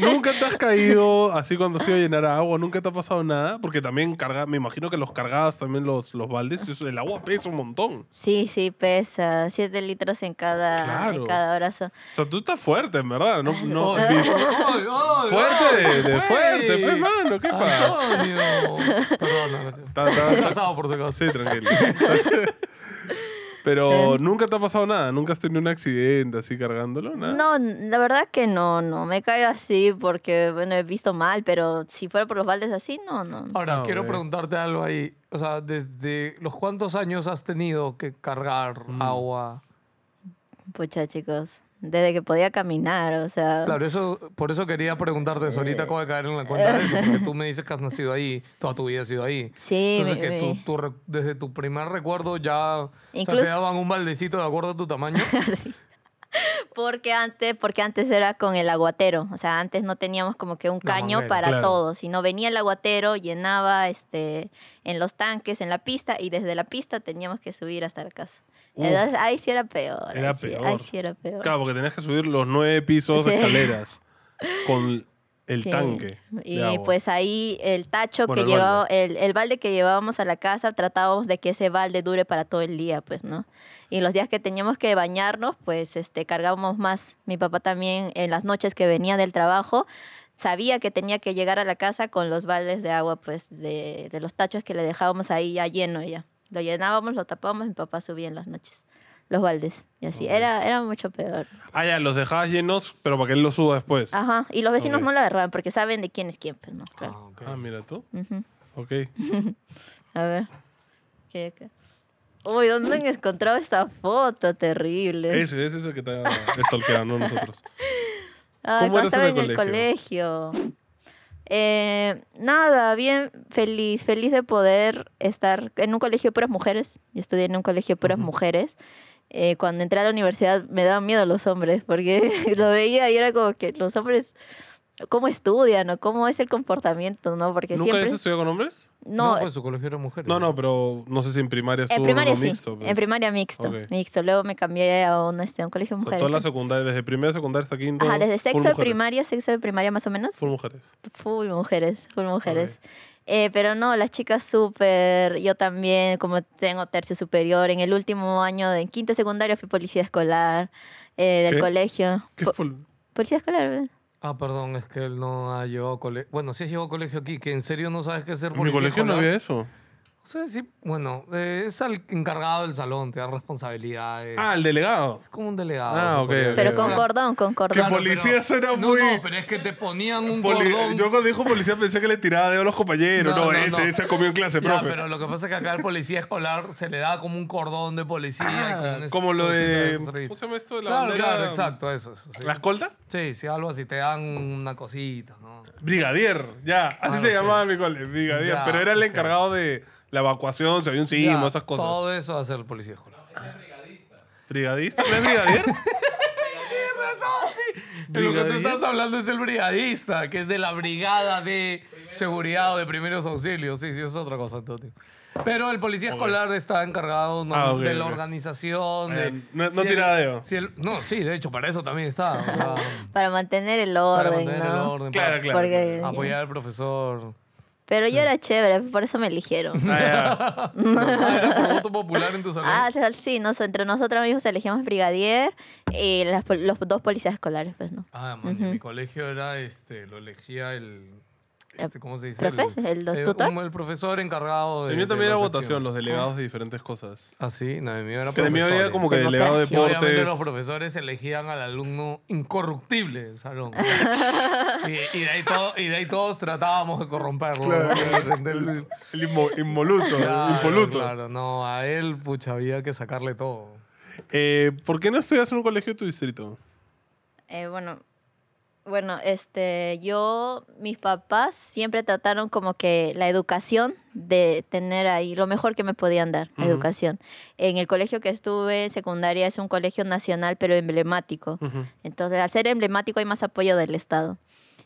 nunca te has caído así cuando has ido a llenar agua, nunca te ha pasado nada, porque también carga, me imagino que los cargados también los, los baldes, el agua pesa un montón. Sí, sí, pesa 7 litros en cada, en cada brazo. O sea, tú estás fuerte, en verdad, no, no (laughs) fuerte, de, fuerte, pues, mano, ¿qué pasa? Perdón, no, no, por si acaso. Sí, tranquilo. (laughs) Pero nunca te ha pasado nada, nunca has tenido un accidente así cargándolo, nada. No, la verdad que no, no, me caído así porque, bueno, he visto mal, pero si fuera por los baldes así, no, no. Ahora, quiero preguntarte algo ahí. O sea, ¿desde los cuántos años has tenido que cargar mm. agua? Pucha, chicos desde que podía caminar, o sea... Claro, eso, por eso quería preguntarte solita Ahorita eh. acabo caer en la cuenta de eso, porque tú me dices que has nacido ahí, toda tu vida has sido ahí. Sí, Entonces, desde tu primer recuerdo ya ¿se te daban un baldecito de acuerdo a tu tamaño. (laughs) Porque antes, porque antes era con el aguatero, o sea, antes no teníamos como que un caño para todo, sino venía el aguatero, llenaba este en los tanques, en la pista y desde la pista teníamos que subir hasta la casa ahí sí era peor. Era ahí peor. Sí, ahí sí era peor. Claro, porque tenías que subir los nueve pisos de escaleras (laughs) con el tanque. Y pues ahí el tacho que llevaba, El, el, balde que llevábamos a la casa, tratábamos de que ese balde dure para todo el día, pues, ¿no? Y los días que teníamos que bañarnos, pues, este, cargábamos más. Mi papá también en las noches que venía del trabajo, sabía que tenía que llegar a la casa con los baldes de agua, pues, de, de los tachos que le dejábamos ahí ya lleno ya. Lo llenábamos, lo tapábamos, mi papá subía en las noches los baldes. Y así. Era, era mucho peor. Ah, ya, los dejabas llenos, pero para que él los suba después. Ajá. Y los vecinos no lo agarraban porque saben de quién es quién, pues, ¿no? Ah, ah mira tú. Ok. (laughs) A ver. ¿Qué, Uy, ¿dónde han encontrado esta foto? Terrible. Ese, es el que está estolqueando (laughs) nosotros. Ay, ¿Cómo eras en El colegio? Eh, nada, bien feliz, feliz de poder estar en un colegio de puras mujeres. Yo estudié en un colegio de puras mujeres. Eh, cuando entré a la universidad me daban miedo los hombres porque (laughs) lo veía y era como que los hombres cómo estudian o cómo es el comportamiento, ¿no? Porque ¿Nunca siempre... estudiado con hombres? No, no pues, su colegio era mujer. No, no, pero no sé si en primaria estuvo en primaria, mixto. Pues. En primaria mixto, mixto. Luego me cambié a un, colegio de mujeres. desde primera secundaria hasta quinta? Ajá, desde sexo de primaria, sexo de primaria más o menos. Full mujeres. Full mujeres, full mujeres. Eh, pero no, las chicas súper, yo también, como tengo tercio superior, en el último año de en quinto secundario fui policía escolar eh, del colegio. ¿Qué fue? policía escolar? Ah, perdón, es que él no ha llevado colegio. Bueno, sí has llevado colegio aquí, que en serio no sabes qué hacer. En mi colegio no había eso. Sí, sí, bueno, eh, es el encargado del salón, te da responsabilidades. Ah, el delegado. Es como un delegado. Ah, ok. pero con cordón, con cordón. Que policía suena muy. No, pero es que te ponían un cordón. Yo cuando dijo policía pensé que le tiraba dedo a los compañeros. No, no, ese, eh, ese comió en clase, ya, No, Pero lo que pasa es que acá el policía escolar se le da como un cordón de policía. Ah, como lo de. ¿Cómo se llama esto de la claro, bandera? Claro, exacto, eso. ¿La escolta? Sí, sí, algo así. Te dan una cosita, ¿no? Brigadier, ya. Así se llamaba mi colega, Brigadier. pero era el encargado de la evacuación, si había un sismo, esas cosas. Todo eso va a ser el policía escolar. Brigadista. ¿Brigadista? ¿No es brigadier? (laughs) razón, sí. lo que tú estás hablando es el brigadista, que es de la brigada de seguridad o de primeros auxilios. Sí, sí, es otra cosa, entonces. Pero el policía escolar está encargado ah, de la organización. Eh, no, tira de tirada no, sí, de hecho, para eso también está. (laughs) para mantener el orden. Para mantener el orden. Claro, claro. apoyar al profesor. Pero yo era chévere, por eso me eligieron. Ah, yeah. (laughs) voto popular en tu salón? Ah, sí, entre nosotros mismos elegimos brigadier y los dos policías escolares, pues, ¿no? Ah, man, mi colegio era, este, lo elegía el este, ¿cómo se dice? Eh, ¿El, profesor encargado de. El mí también era votación, los delegados ah. de diferentes cosas. Ah, sí, no, el era como que delegado de obviamente los profesores elegían al alumno incorruptible del salón. (laughs) y, de ahí todos tratábamos de corromperlo. El, involuto, Claro, no, a él, pucha, había que sacarle todo. Eh, ¿Por qué no estudias en un colegio de tu distrito? Eh, bueno, bueno, este, yo, mis papás siempre trataron como que la educación de tener ahí lo mejor que me podían dar, educación. En el colegio que estuve, secundaria, es un colegio nacional, pero emblemático. Entonces, al ser emblemático hay más apoyo del Estado.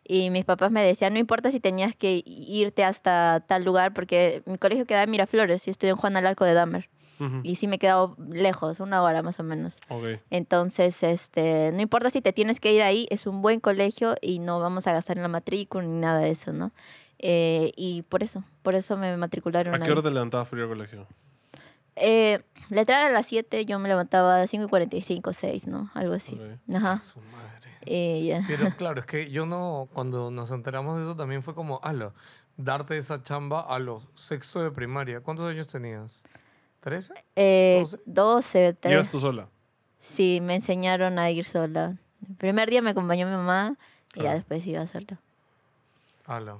Y mis papás me decían, no importa si tenías que irte hasta tal lugar, porque mi colegio queda en Miraflores y estoy en Juan Alarco de Damer y sí me he quedado lejos, una hora más o menos. Okay. Entonces, este, no importa si te tienes que ir ahí, es un buen colegio y no vamos a gastar en la matrícula ni nada de eso, ¿no? Eh, y por eso, por eso me matricularon. ¿A qué hora te levantabas para ir al colegio? Eh, la entrada a las 7, yo me levantaba a las 5 y 45, 6, ¿no? Algo así. Ajá. Ajá. Su madre. Eh, Pero (laughs) claro, es que yo no, cuando nos enteramos de eso también fue como, ala, darte esa chamba a los sexto de primaria. ¿Cuántos años tenías? ¿13? Eh, 12. ¿Y tú sola? Sí, me enseñaron a ir sola. El primer día me acompañó mi mamá y ya después iba sola. Hola.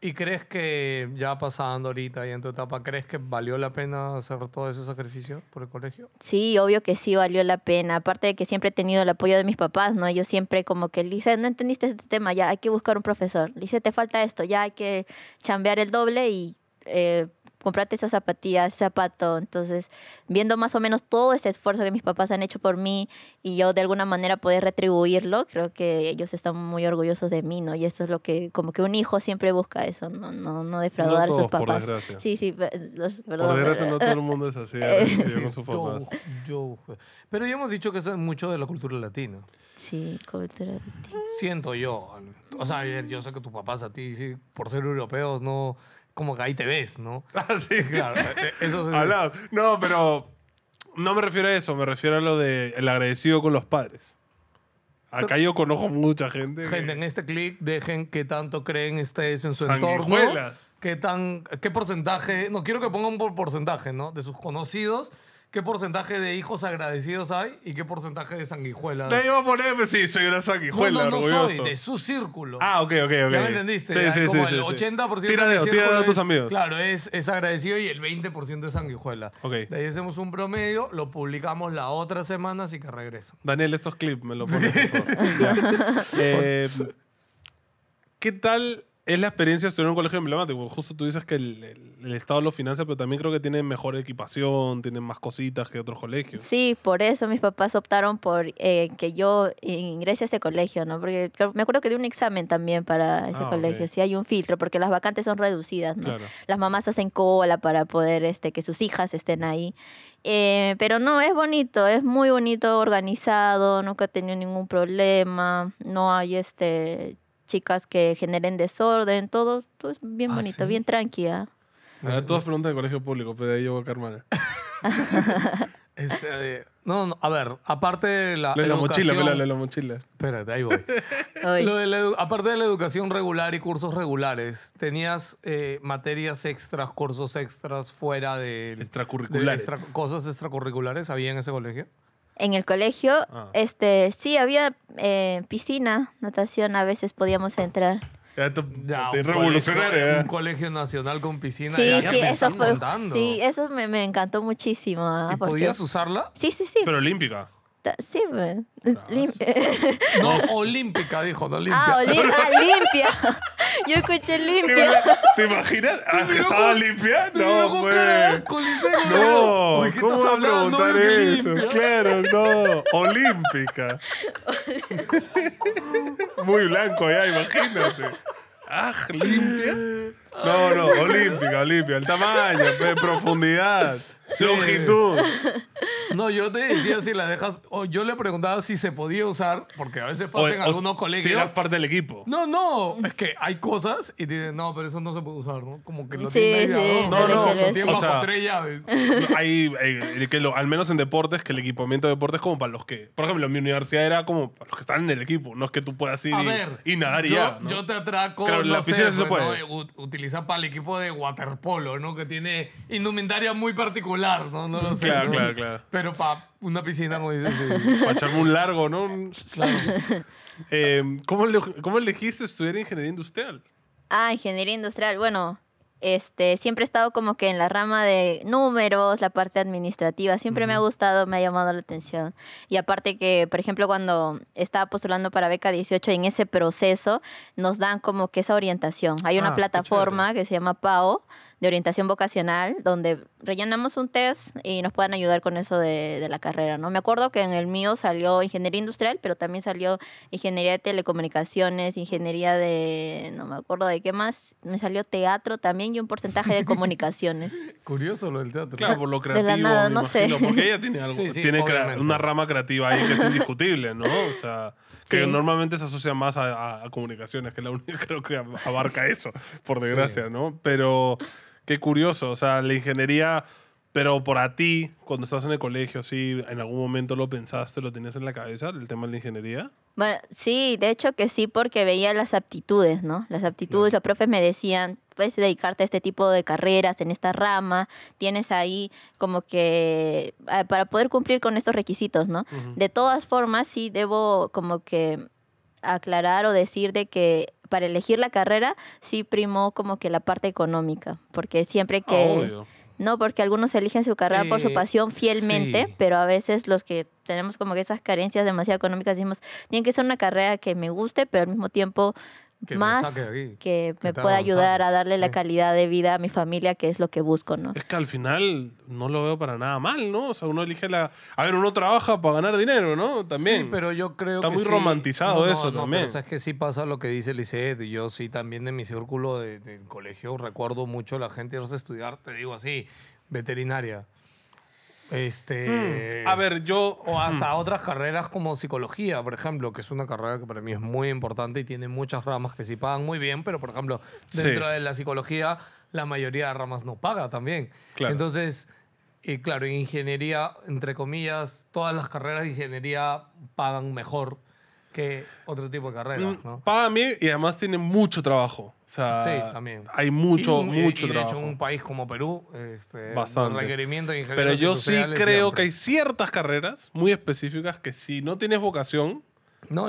¿Y crees que ya pasando ahorita y en tu etapa, crees que valió la pena hacer todo ese sacrificio por el colegio? Sí, obvio que sí valió la pena. Aparte de que siempre he tenido el apoyo de mis papás, ¿no? Yo siempre como que le dice, no entendiste este tema, ya hay que buscar un profesor. Le dice, te falta esto, ya hay que chambear el doble y eh, comprate esa zapatilla, ese zapato. Entonces, viendo más o menos todo ese esfuerzo que mis papás han hecho por mí y yo de alguna manera poder retribuirlo, creo que ellos están muy orgullosos de mí, ¿no? Y eso es lo que, como que un hijo siempre busca eso, no, no, defraudar a sus papás. Sí, sí, perdón. no todo el (laughs) mundo es así, eh, eh, pero ya hemos dicho que eso es mucho de la cultura latina. Sí, cultura latina. Siento yo. O sea, yo sé que tus papás a ti, por ser europeos, no como que ahí te ves, ¿no? (laughs) Ah, sí. Claro, e-, eso No, pero no me refiero a eso, me refiero a lo de el agradecido con los padres. Acá yo conozco mucha gente. Gente, en este clic dejen qué tanto creen ustedes en su entorno. Qué, tan, qué porcentaje, no quiero que pongan por porcentaje, ¿no? De sus conocidos ¿Qué porcentaje de hijos agradecidos hay y qué porcentaje de sanguijuelas? Te iba a poner, pues, sí, soy una sanguijuela, orgulloso. soy, de su círculo. Ah, ok, ok, ok. ¿Ya me entendiste? Sí, sí, como sí, el 80% de Tira de tira círculo tus amigos. Claro, es, es agradecido y el 20% es sanguijuela. Ok. De ahí hacemos un promedio, lo publicamos la otra semana, así que regreso. Daniel, estos clips me los pones, (laughs) (laughs) eh, ¿Qué tal es la experiencia de estudiar en un colegio emblemático. Justo tú dices que el, Estado lo financia, pero también creo que tiene mejor equipación, tienen más cositas que otros colegios. Sí, por eso mis papás optaron por eh, que yo ingrese a ese colegio, ¿no? Porque me acuerdo que di un examen también para ese ah, colegio, sí hay un filtro, porque las vacantes son reducidas, ¿no? Las mamás hacen cola para poder este, que sus hijas estén ahí. Eh, pero no, es bonito, es muy bonito, organizado, nunca he tenido ningún problema, no hay este chicas que generen desorden, todo, todo es bien ah, bonito, bien tranquila. todas preguntas de colegio público, pero pues, ahí yo voy a carmar. (laughs) Este, eh, no, no, a ver, aparte de la. Lo de la mochila, pues, lo de la mochila. Espérate, ahí voy. (laughs) aparte de la educación regular y cursos regulares, ¿tenías eh, materias extras, cursos extras fuera de. Extracurriculares. cosas extracurriculares había en ese colegio? en el colegio, ah. este, sí, había eh, piscina, natación, a veces podíamos entrar. Ya, revolucionario. Colegio, ¿eh? Un colegio nacional con piscina. Sí, sí, eso fue, sí, eso me, encantó muchísimo. ¿ah? ¿Y podías usarla? Sí, sí, sí. Pero olímpica. Sí, ve ah, (laughs) No, olímpica, dijo, no limpia. Ah, ah, (laughs) limpia. (laughs) Yo escuché limpia. ¿Te imaginas? Ah, estaba limpia? No, güey. No, ¿cómo va a preguntar eso? Claro, no. Olímpica. Muy blanco ya, imagínate. Ah, limpia. No, no, ah, olímpica, olímpica. El tamaño, profundidad. Longitud. No, yo te decía si la dejas. yo le preguntaba si se podía usar, porque a veces Pasan algunos colegas Si eras parte del equipo. No, no. Es que hay cosas y no, pero eso no se puede usar, ¿no? Como que lo sí, No, no, lo bajo tres llaves. Hay, eh, que lo, al menos en deportes, que el equipamiento de deportes es como para los que. Por ejemplo, en mi universidad era como para los que están en el equipo. No es que tú puedas ir y, nadar y ya. Yo te atraco. Claro, la piscina se pues, puede. Utilizar para el equipo de waterpolo, ¿no? Que tiene indumentaria muy particular ¿no? lo sé. Claro, claro, claro. Pero para una piscina, como (laughs) Para un largo, ¿no? Eh, ¿cómo, elegiste estudiar ingeniería industrial? Ah, ingeniería industrial. Bueno, este, siempre he estado como que en la rama de números, la parte administrativa, siempre me ha gustado, me ha llamado la atención. Y aparte que, por ejemplo, cuando estaba postulando para Beca 18, en ese proceso nos dan como que esa orientación. Hay una ah, plataforma que se llama PAO, de orientación vocacional, donde rellenamos un test y nos puedan ayudar con eso de, la carrera, ¿no? Me acuerdo que en el mío salió ingeniería industrial, pero también salió ingeniería de telecomunicaciones, ingeniería de, no me acuerdo de qué más, me salió teatro también y un porcentaje de comunicaciones. (laughs) Curioso lo del teatro. Claro, por lo (laughs) creativo, de no sé. porque ella tiene, (laughs) algo, tiene una rama creativa ahí que es indiscutible, ¿no? O sea, que normalmente se asocia más a, comunicaciones, que la única creo que abarca eso, por desgracia, ¿no? Pero... Qué curioso, o sea, la ingeniería, pero a ti, cuando estás en el colegio, ¿sí en algún momento lo pensaste, lo tenías en la cabeza, el tema de la ingeniería. Bueno, sí, de hecho que sí, porque veía las aptitudes, ¿no? Las aptitudes, los profes me decían, puedes dedicarte a este tipo de carreras, en esta rama, tienes ahí como que ah, para poder cumplir con estos requisitos, ¿no? De todas formas, sí debo como que aclarar o decir de que para elegir la carrera, sí primó como que la parte económica, porque siempre que... No, porque algunos eligen su carrera por su eh, pasión fielmente, pero a veces los que tenemos como que esas carencias demasiado económicas decimos, tiene que ser una carrera que me guste, pero al mismo tiempo más que me pueda ayudar a darle la calidad de vida a mi familia, que es lo que busco, ¿no? Es que al final no lo veo para nada mal, ¿no? O sea, uno elige la... A ver, uno trabaja para ganar dinero, ¿no? También. Sí, pero yo creo Está muy romantizado eso no, también. es que sí pasa lo que dice Lisset. Yo sí también de mi círculo del de colegio recuerdo mucho la gente, no estudiar, te digo así, veterinaria este, hmm. A ver, yo... O hasta hmm. otras carreras como psicología, por ejemplo, que es una carrera que para mí es muy importante y tiene muchas ramas que sí pagan muy bien, pero por ejemplo, dentro de la psicología, la mayoría de ramas no paga también. Entonces, eh, claro, en ingeniería, entre comillas, todas las carreras de ingeniería pagan mejor que otro tipo de carrera mm, ...para mí... y además tiene mucho trabajo. O sea, sí, también. hay mucho, mucho trabajo. De hecho, en un país como Perú, este, Bastante. requerimiento Pero yo sí creo que hay ciertas carreras muy específicas que si no tienes vocación,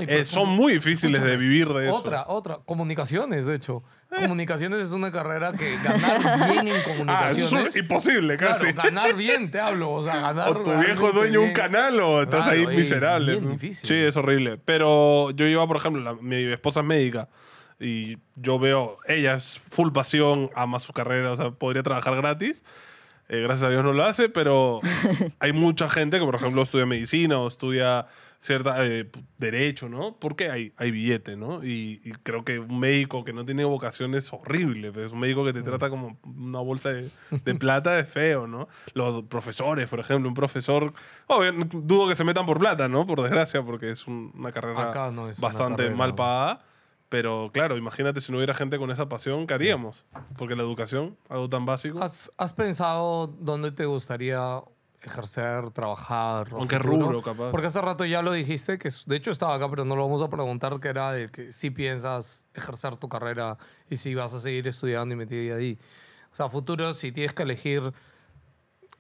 eh, son muy difíciles de vivir de eso. Otra, otra. Comunicaciones, de hecho. Eh. Comunicaciones es una carrera que ganar bien en (laughs) ah, comunicaciones. es imposible, casi. Claro, ganar bien, te hablo. O sea, (laughs) ganar. tu viejo dueño un canal o estás ahí miserable. Sí, es horrible. Pero yo iba por ejemplo, mi esposa es médica y yo veo, ella es full pasión, ama su carrera, o sea, podría trabajar gratis. Eh, gracias a Dios no lo hace, pero (laughs) hay mucha gente que, por ejemplo, estudia medicina o estudia cierta eh, derecho, ¿no? Porque hay, hay billete, ¿no? Y, creo que un médico que no tiene vocación es horrible, es pues, un médico que te mm. trata como una bolsa de, plata es feo, ¿no? Los profesores, por ejemplo, un profesor, obvio, dudo que se metan por plata, ¿no? Por desgracia, porque es una carrera bastante mal pagada. Pero claro, imagínate si no hubiera gente con esa pasión, ¿qué haríamos? Porque la educación, algo tan básico. ¿Has, has pensado dónde te gustaría ejercer, trabajar. Aunque rubro, capaz. Porque hace rato ya lo dijiste, que de hecho estaba acá, pero no lo vamos a preguntar, que era de que si piensas ejercer tu carrera y si vas a seguir estudiando y metida ahí. O sea, futuro, si tienes que elegir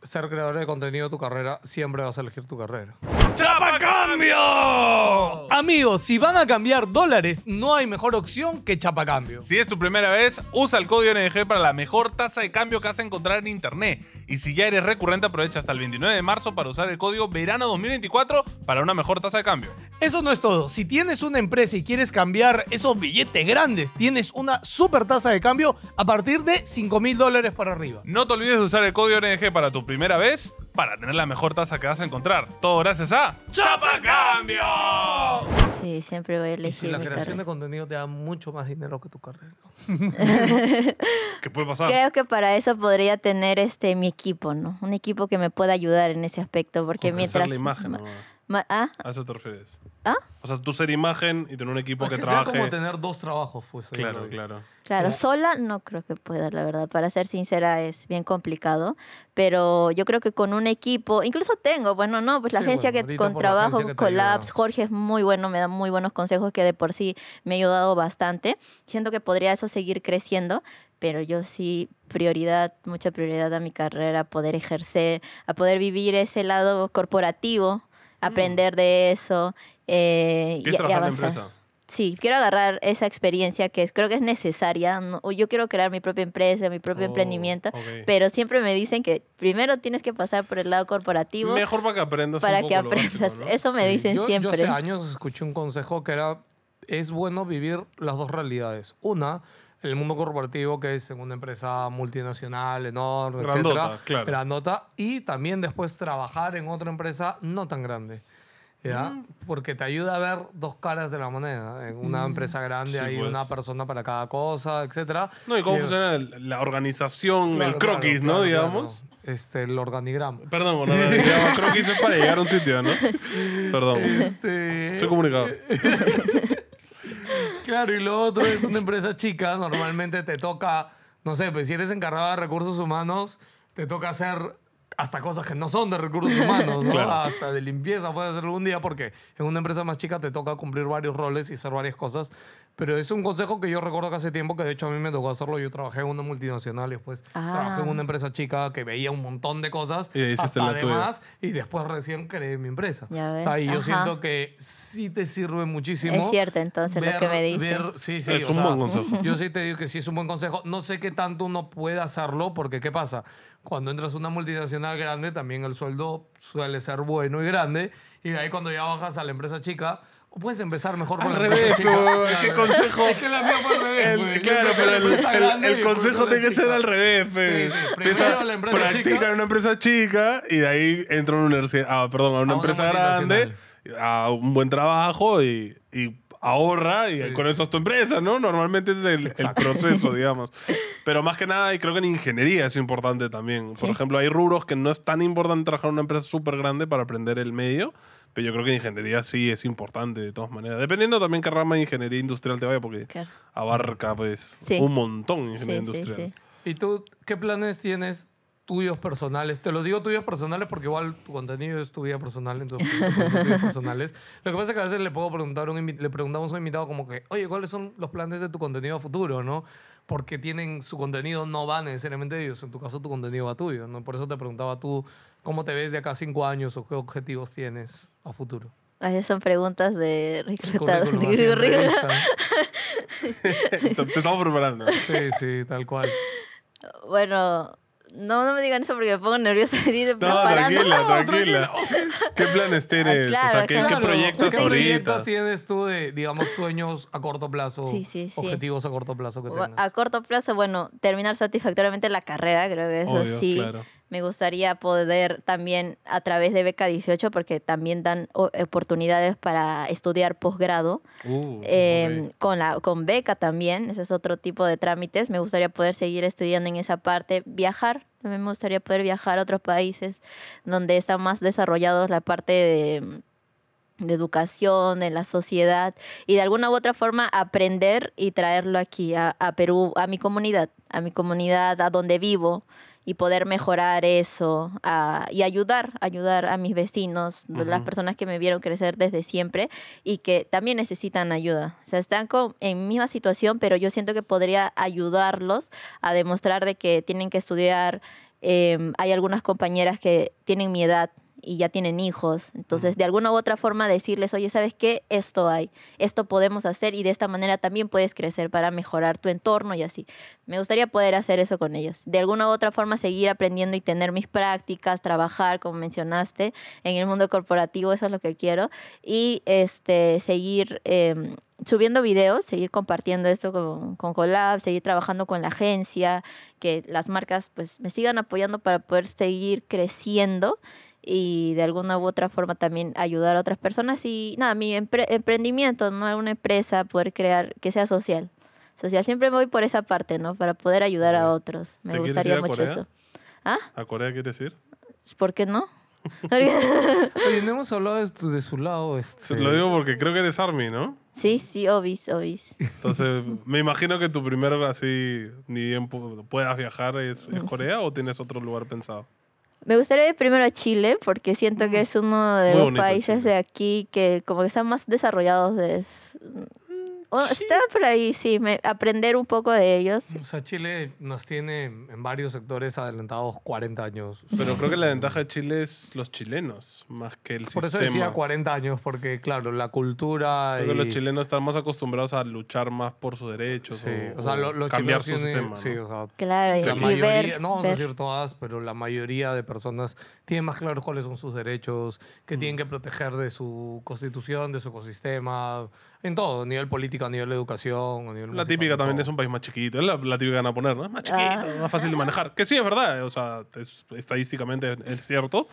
ser creador de contenido de tu carrera, siempre vas a elegir tu carrera. ¡Chapa Cambio! Amigos, si van a cambiar dólares, no hay mejor opción que Chapa Cambio. Si es tu primera vez, usa el código NG para la mejor tasa de cambio que vas a encontrar en internet. Y si ya eres recurrente, aprovecha hasta el 29 de marzo para usar el código Verano 2024 para una mejor tasa de cambio. Eso no es todo. Si tienes una empresa y quieres cambiar esos billetes grandes, tienes una super tasa de cambio a partir de 5 mil dólares para arriba. No te olvides de usar el código NG para tu primera vez para tener la mejor taza que vas a encontrar. Todo gracias a Chapa Cambio. Sí, siempre voy a Y si elegir la creación de contenido te da mucho más dinero que tu carrera. (laughs) ¿Qué puede pasar? Creo que para eso podría tener este mi equipo, ¿no? Un equipo que me pueda ayudar en ese aspecto, porque mientras imagen, ¿ah? A eso te refieres. ¿Ah? O sea, tú ser imagen y tener un equipo que que como tener dos trabajos, pues. Claro, claro. Claro, sola no creo que pueda, la verdad. Para ser sincera, es bien complicado. Pero yo creo que con un equipo, incluso tengo, bueno, no, pues la agencia que con trabajo, Colaps, Jorge es muy bueno, me da muy buenos consejos que de por sí me ha ayudado bastante. Siento que podría eso seguir creciendo, pero yo sí, prioridad, mucha prioridad a mi carrera, a poder ejercer, a poder vivir ese lado corporativo Mm. aprender de eso. Eh, y, avanzar. empresa? Sí, quiero agarrar esa experiencia que creo que es necesaria. yo quiero crear mi propia empresa, mi propio oh, emprendimiento, pero siempre me dicen que primero tienes que pasar por el lado corporativo. Mejor para que aprendas. Para que aprendas. (laughs) Eso me dicen siempre. hace años escuché un consejo que era, es bueno vivir las dos realidades. Una, el mundo corporativo, que es en una empresa multinacional, enorme, grandota, etcétera, y también después trabajar en otra empresa no tan grande. ¿ya? Porque te ayuda a ver dos caras de la moneda. En una empresa grande hay pues. una persona para cada cosa, etcétera. No, y cómo funciona la organización, el croquis, ¿no? digamos. Este, el organigrama. Perdón, el (laughs) croquis es para llegar a un sitio, ¿no? Perdón. Este... Soy comunicado. (laughs) Claro, y lo otro es una empresa chica, normalmente te toca, no sé, pues si eres encargado de recursos humanos, te toca hacer hasta cosas que no son de recursos humanos, ¿no? Hasta de limpieza puede ser algún día porque en una empresa más chica te toca cumplir varios roles y hacer varias cosas pero es un consejo que yo recuerdo que hace tiempo, que de hecho a mí me tocó hacerlo. Yo trabajé en una multinacional y después ah. trabajé en una empresa chica que veía un montón de cosas. Y además, Y después recién creé mi empresa. O sea, y yo siento que sí te sirve muchísimo. Es cierto, entonces, lo que me dices. sí, sí, es un buen consejo. Yo sí te digo que sí es un buen consejo. No sé qué tanto uno puede hacerlo, porque ¿qué pasa? Cuando entras a una multinacional grande, también el sueldo suele ser bueno y grande. Y de ahí cuando ya bajas a la empresa chica puedes empezar mejor por al revés, chica? ¿Qué consejo? Es que la al revés, el, consejo tiene que ser al revés, pues. practica en una empresa chica y de ahí entra ah, a una una, empresa grande, a un buen trabajo y, ahorra y con eso es tu empresa, ¿no? Normalmente es el, proceso, (laughs) digamos. Pero más que nada, y creo que en ingeniería es importante también. Por ejemplo, hay rubros que no es tan importante trabajar en una empresa súper grande para aprender el medio pero yo creo que ingeniería sí es importante de todas maneras. Dependiendo también qué rama de ingeniería industrial te vaya, porque abarca pues un montón de ingeniería sí, industrial. ¿Y tú qué planes tienes tuyos personales? Te lo digo tuyos personales porque igual tu contenido es tu vida personal, entonces tuyos personales. (laughs) Lo que pasa es que a veces le puedo preguntar le preguntamos a un invitado como que, oye, ¿cuáles son los planes de tu contenido futuro, no? porque tienen su contenido no va necesariamente ellos. En tu caso, tu contenido va tuyo. ¿no? Por eso te preguntaba tú ¿Cómo te ves de acá cinco años o qué objetivos tienes a futuro? Esas son preguntas de reclutador. (laughs) te, estamos preparando. Sí, sí, tal cual. Bueno, no, no me digan eso porque me pongo nerviosa. no, tranquila, tranquila. ¿Qué planes ah, tienes? ¿qué, ¿qué proyectos ¿Qué ahorita? tienes tú de, digamos, sueños a corto plazo? Sí, sí, sí. Objetivos a corto plazo que tengas. A corto plazo, bueno, terminar satisfactoriamente la carrera, creo que eso Obvio, sí. Claro me gustaría poder también a través de Beca 18, porque también dan oportunidades para estudiar posgrado, uh, em, con, con beca también, ese es otro tipo de trámites. Me gustaría poder seguir estudiando en esa parte, viajar, también me gustaría poder viajar a otros países donde está más desarrollados la parte de educación, de la sociedad y de alguna u otra forma aprender y traerlo aquí a, a, Perú, a mi comunidad, a mi comunidad, a donde vivo y poder mejorar eso ah, y ayudar, ayudar a mis vecinos, las personas que me vieron crecer desde siempre y que también necesitan ayuda. O sea, están en misma situación, pero yo siento que podría ayudarlos a demostrar de que tienen que estudiar. Em, hay algunas compañeras que tienen mi edad y ya tienen hijos. Entonces, de alguna u otra forma decirles, oye, ¿sabes qué? Esto hay, esto podemos hacer y de esta manera también puedes crecer para mejorar tu entorno y así. Me gustaría poder hacer eso con ellos. De alguna u otra forma seguir aprendiendo y tener mis prácticas, trabajar, como mencionaste, en el mundo corporativo, eso es lo que quiero. Y este, seguir... Em, subiendo videos, seguir compartiendo esto con, Colab, seguir trabajando con la agencia, que las marcas pues me sigan apoyando para poder seguir creciendo y de alguna u otra forma también ayudar a otras personas y nada, mi emprendimiento, no una empresa, poder crear que sea social. Social siempre voy por esa parte, ¿no? Para poder ayudar a otros. Me gustaría mucho eso. ¿Ah? ¿A Corea quieres ir? Pues, ¿Por qué no? (laughs) Oye, no hemos hablado de, su lado. Este... Lo digo porque creo que eres Army, ¿no? Sí, sí, obis, obis. Entonces, me imagino que tu primer así, ni bien puedas viajar, es, es Corea o tienes otro lugar pensado. Me gustaría ir primero a Chile porque siento que mm. es uno de los países de aquí que como que están más desarrollados de, Oh, estaba está por ahí, sí, me, aprender un poco de ellos. O sea, Chile nos tiene en varios sectores adelantados 40 años. Pero creo que la ventaja de Chile es los chilenos, más que el sistema. Por eso decía 40 años, porque claro, la cultura... los chilenos están más acostumbrados a luchar más por sus derechos. Sí, o, sea, cambiar su sistema. Sí, o la mayoría, no vamos a decir todas, pero la mayoría de personas tienen más claro cuáles son sus derechos, que tienen mm. que proteger de su constitución, de su ecosistema en todo, a nivel político, a nivel de educación, a nivel La típica también es un país más chiquito, es la, la típica van a poner, ¿no? más ah. chiquito, más fácil de manejar. Que sí, es verdad, o sea, estadísticamente es cierto,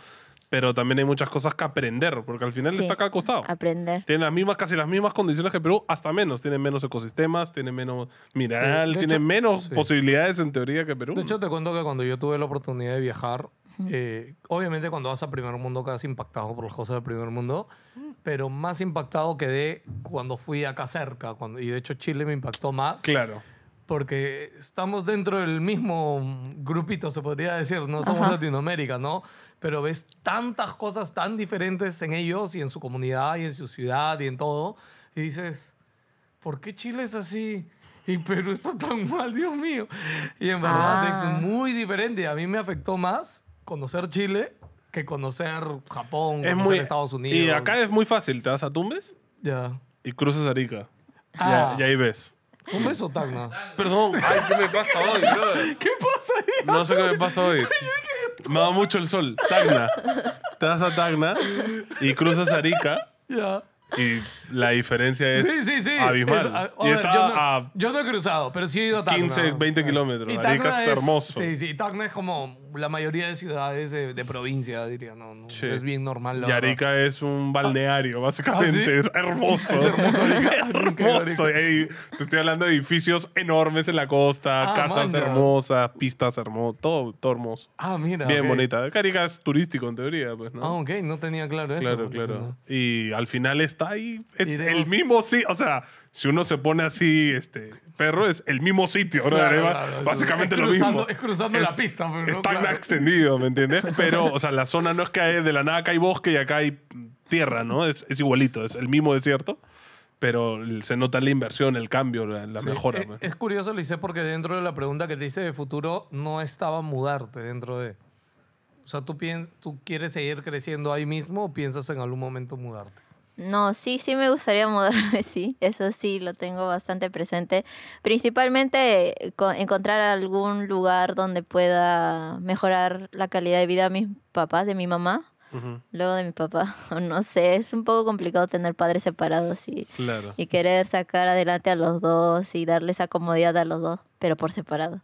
pero también hay muchas cosas que aprender, porque al final está acá al costado. Aprender. Tienen las mismas, casi las mismas condiciones que Perú, hasta menos. Tienen menos ecosistemas, tienen menos mineral, tiene tienen menos posibilidades en teoría que Perú. De hecho, te cuento que cuando yo tuve la oportunidad de viajar, eh, obviamente cuando vas a primer mundo quedas impactado por las cosas del primer mundo, mm pero más impactado quedé cuando fui acá cerca. Cuando, y de hecho Chile me impactó más. Claro. Porque estamos dentro del mismo grupito, se podría decir, no somos Latinoamérica, ¿no? Pero ves tantas cosas tan diferentes en ellos y en su comunidad y en su ciudad y en todo. Y dices, ¿por qué Chile es así? Y Perú está tan mal, Dios mío. Y en verdad ah. es muy diferente. A mí me afectó más conocer Chile que conocer Japón, Estados Unidos. Y acá es muy fácil. Te vas a Tumbes Ya. y cruzas Arica. Y, ah. ahí ves. ¿Tumbes o Tacna? Perdón, ay, ¿qué me pasa hoy, (laughs) ¿Qué pasa hoy? No sé qué me pasa hoy. (laughs) Me da mucho el sol. Tacna. Te vas a Tacna y cruzas Arica. Ya. Y la diferencia es sí, sí, sí. abismal. yo, no, he cruzado, pero sí he ido a Tacna. 15, 20 kilómetros. Arica es, es, hermoso. Sí, sí. Tacna es como la mayoría de ciudades de, provincia, diría, no, es bien normal. La Yarica es un ah. balneario, ah, básicamente, es hermoso. es hermoso, (laughs) ah, te estoy hablando de edificios enormes en la costa, casas hermosas, pistas hermosas, todo, hermoso. Ah, mira. Bien bonita. Yarica es turístico, en teoría, pues, ¿no? Ah, ok, no tenía claro eso. Claro, claro. Y al final está ahí, es el mismo, sí, o sea, si uno se pone así, este perro es el mismo sitio, Básicamente lo mismo. Es cruzando la pista. extendido, ¿me entiendes? Pero, o sea, la zona no es que de la nada acá hay bosque y acá hay tierra, ¿no? Es, igualito, es el mismo desierto pero se nota la inversión, el cambio, la, mejora. E, es, curioso, lo hice porque dentro de la pregunta que te hice de futuro no estaba mudarte dentro de... O sea, ¿tú, ¿tú quieres seguir creciendo ahí mismo o piensas en algún momento mudarte? No, sí, sí me gustaría (laughs) mudarme, sí, eso sí, lo tengo bastante presente. Principalmente eh, encontrar algún lugar donde pueda mejorar la calidad de vida de mis papás, de mi mamá, luego de mi papá. (laughs) No sé, es un poco complicado tener padres separados y, y querer sacar adelante a los dos y darles acomodidad a los dos pero por separado.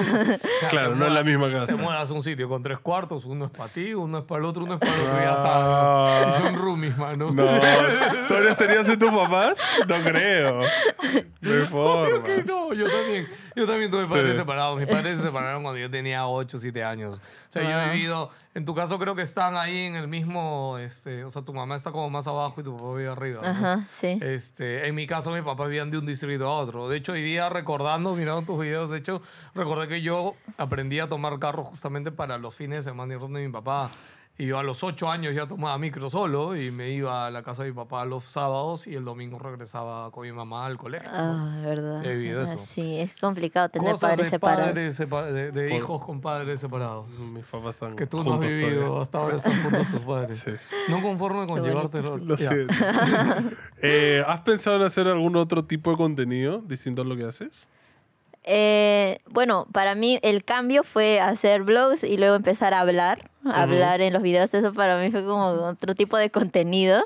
(laughs) claro, no es la misma casa. Te mudas a un sitio con tres cuartos, uno es para ti, uno es para el otro, uno es para el otro, y ya está. Ah. es un roomies, mano. No, (laughs) ¿tú eres tenías en tus papás? No creo. De forma. que no, yo también. Yo también tuve padres separados. Mis padres se separaron cuando yo tenía 8, 7 años. O sea, yo he vivido... En tu caso creo que están ahí en el mismo... Este, o sea, tu mamá está como más abajo y tu papá vive arriba. Ajá, sí. Este, en mi caso, mis papás vivían de un distrito a otro. De hecho, hoy día recordando, tus videos. De hecho, recordé que yo aprendí a tomar carro justamente para los fines de semana y mi papá. Y yo a los ocho años ya tomaba micro solo y me iba a la casa de mi papá los sábados y el domingo regresaba con mi mamá al colegio. Ah, verdad. Ah, sí, es complicado tener padres separados. de, hijos con padres separados. Mis papás están Que tú no has vivido, hasta ahora están juntos tus (laughs) padres. No conforme con llevarte. Lo siento. (laughs) Eh, ¿Has pensado en hacer algún otro tipo de contenido distinto a lo que haces? Eh, bueno, para mí el cambio fue hacer vlogs y luego empezar a hablar, hablar en los videos. Eso para mí fue como otro tipo de contenido.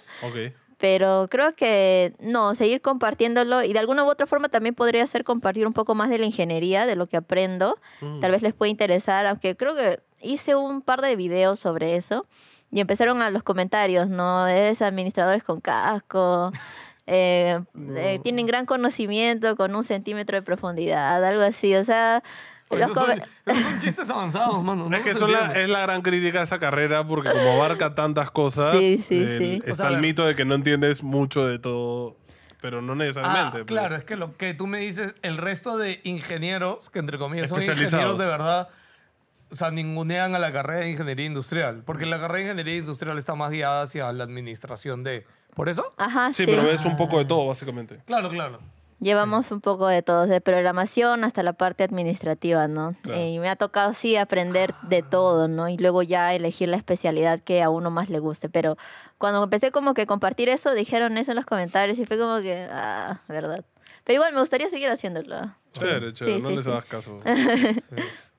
Pero creo que no, seguir compartiéndolo y de alguna u otra forma también podría ser compartir un poco más de la ingeniería, de lo que aprendo. Tal vez les pueda interesar, aunque creo que hice un par de videos sobre eso y empezaron a los comentarios, ¿no? Es administradores con casco. (laughs) Eh, eh, mm. tienen gran conocimiento con un centímetro de profundidad, algo así, o sea... esos, son, chistes avanzados, mano. es que la, es la gran crítica de esa carrera porque como abarca tantas cosas, está el mito de que no entiendes mucho de todo pero no necesariamente. Ah, pues. claro, es que lo que tú me dices, el resto de ingenieros, que entre comillas son ingenieros de verdad, o sea, ningunean a la carrera de ingeniería industrial, porque la carrera de ingeniería industrial está más guiada hacia la administración de ¿Por eso? Ajá, sí. pero es un poco de todo, básicamente. Claro, claro. Llevamos un poco de todo, de programación hasta la parte administrativa, ¿no? y me ha tocado, sí, aprender de todo, ¿no? Y luego ya elegir la especialidad que a uno más le guste. Pero cuando empecé como que compartir eso, dijeron eso en los comentarios y fue como que, ah, verdad. Pero igual, me gustaría seguir haciéndolo. Chévere, sí. chévere, sí, no les hagas caso. (laughs)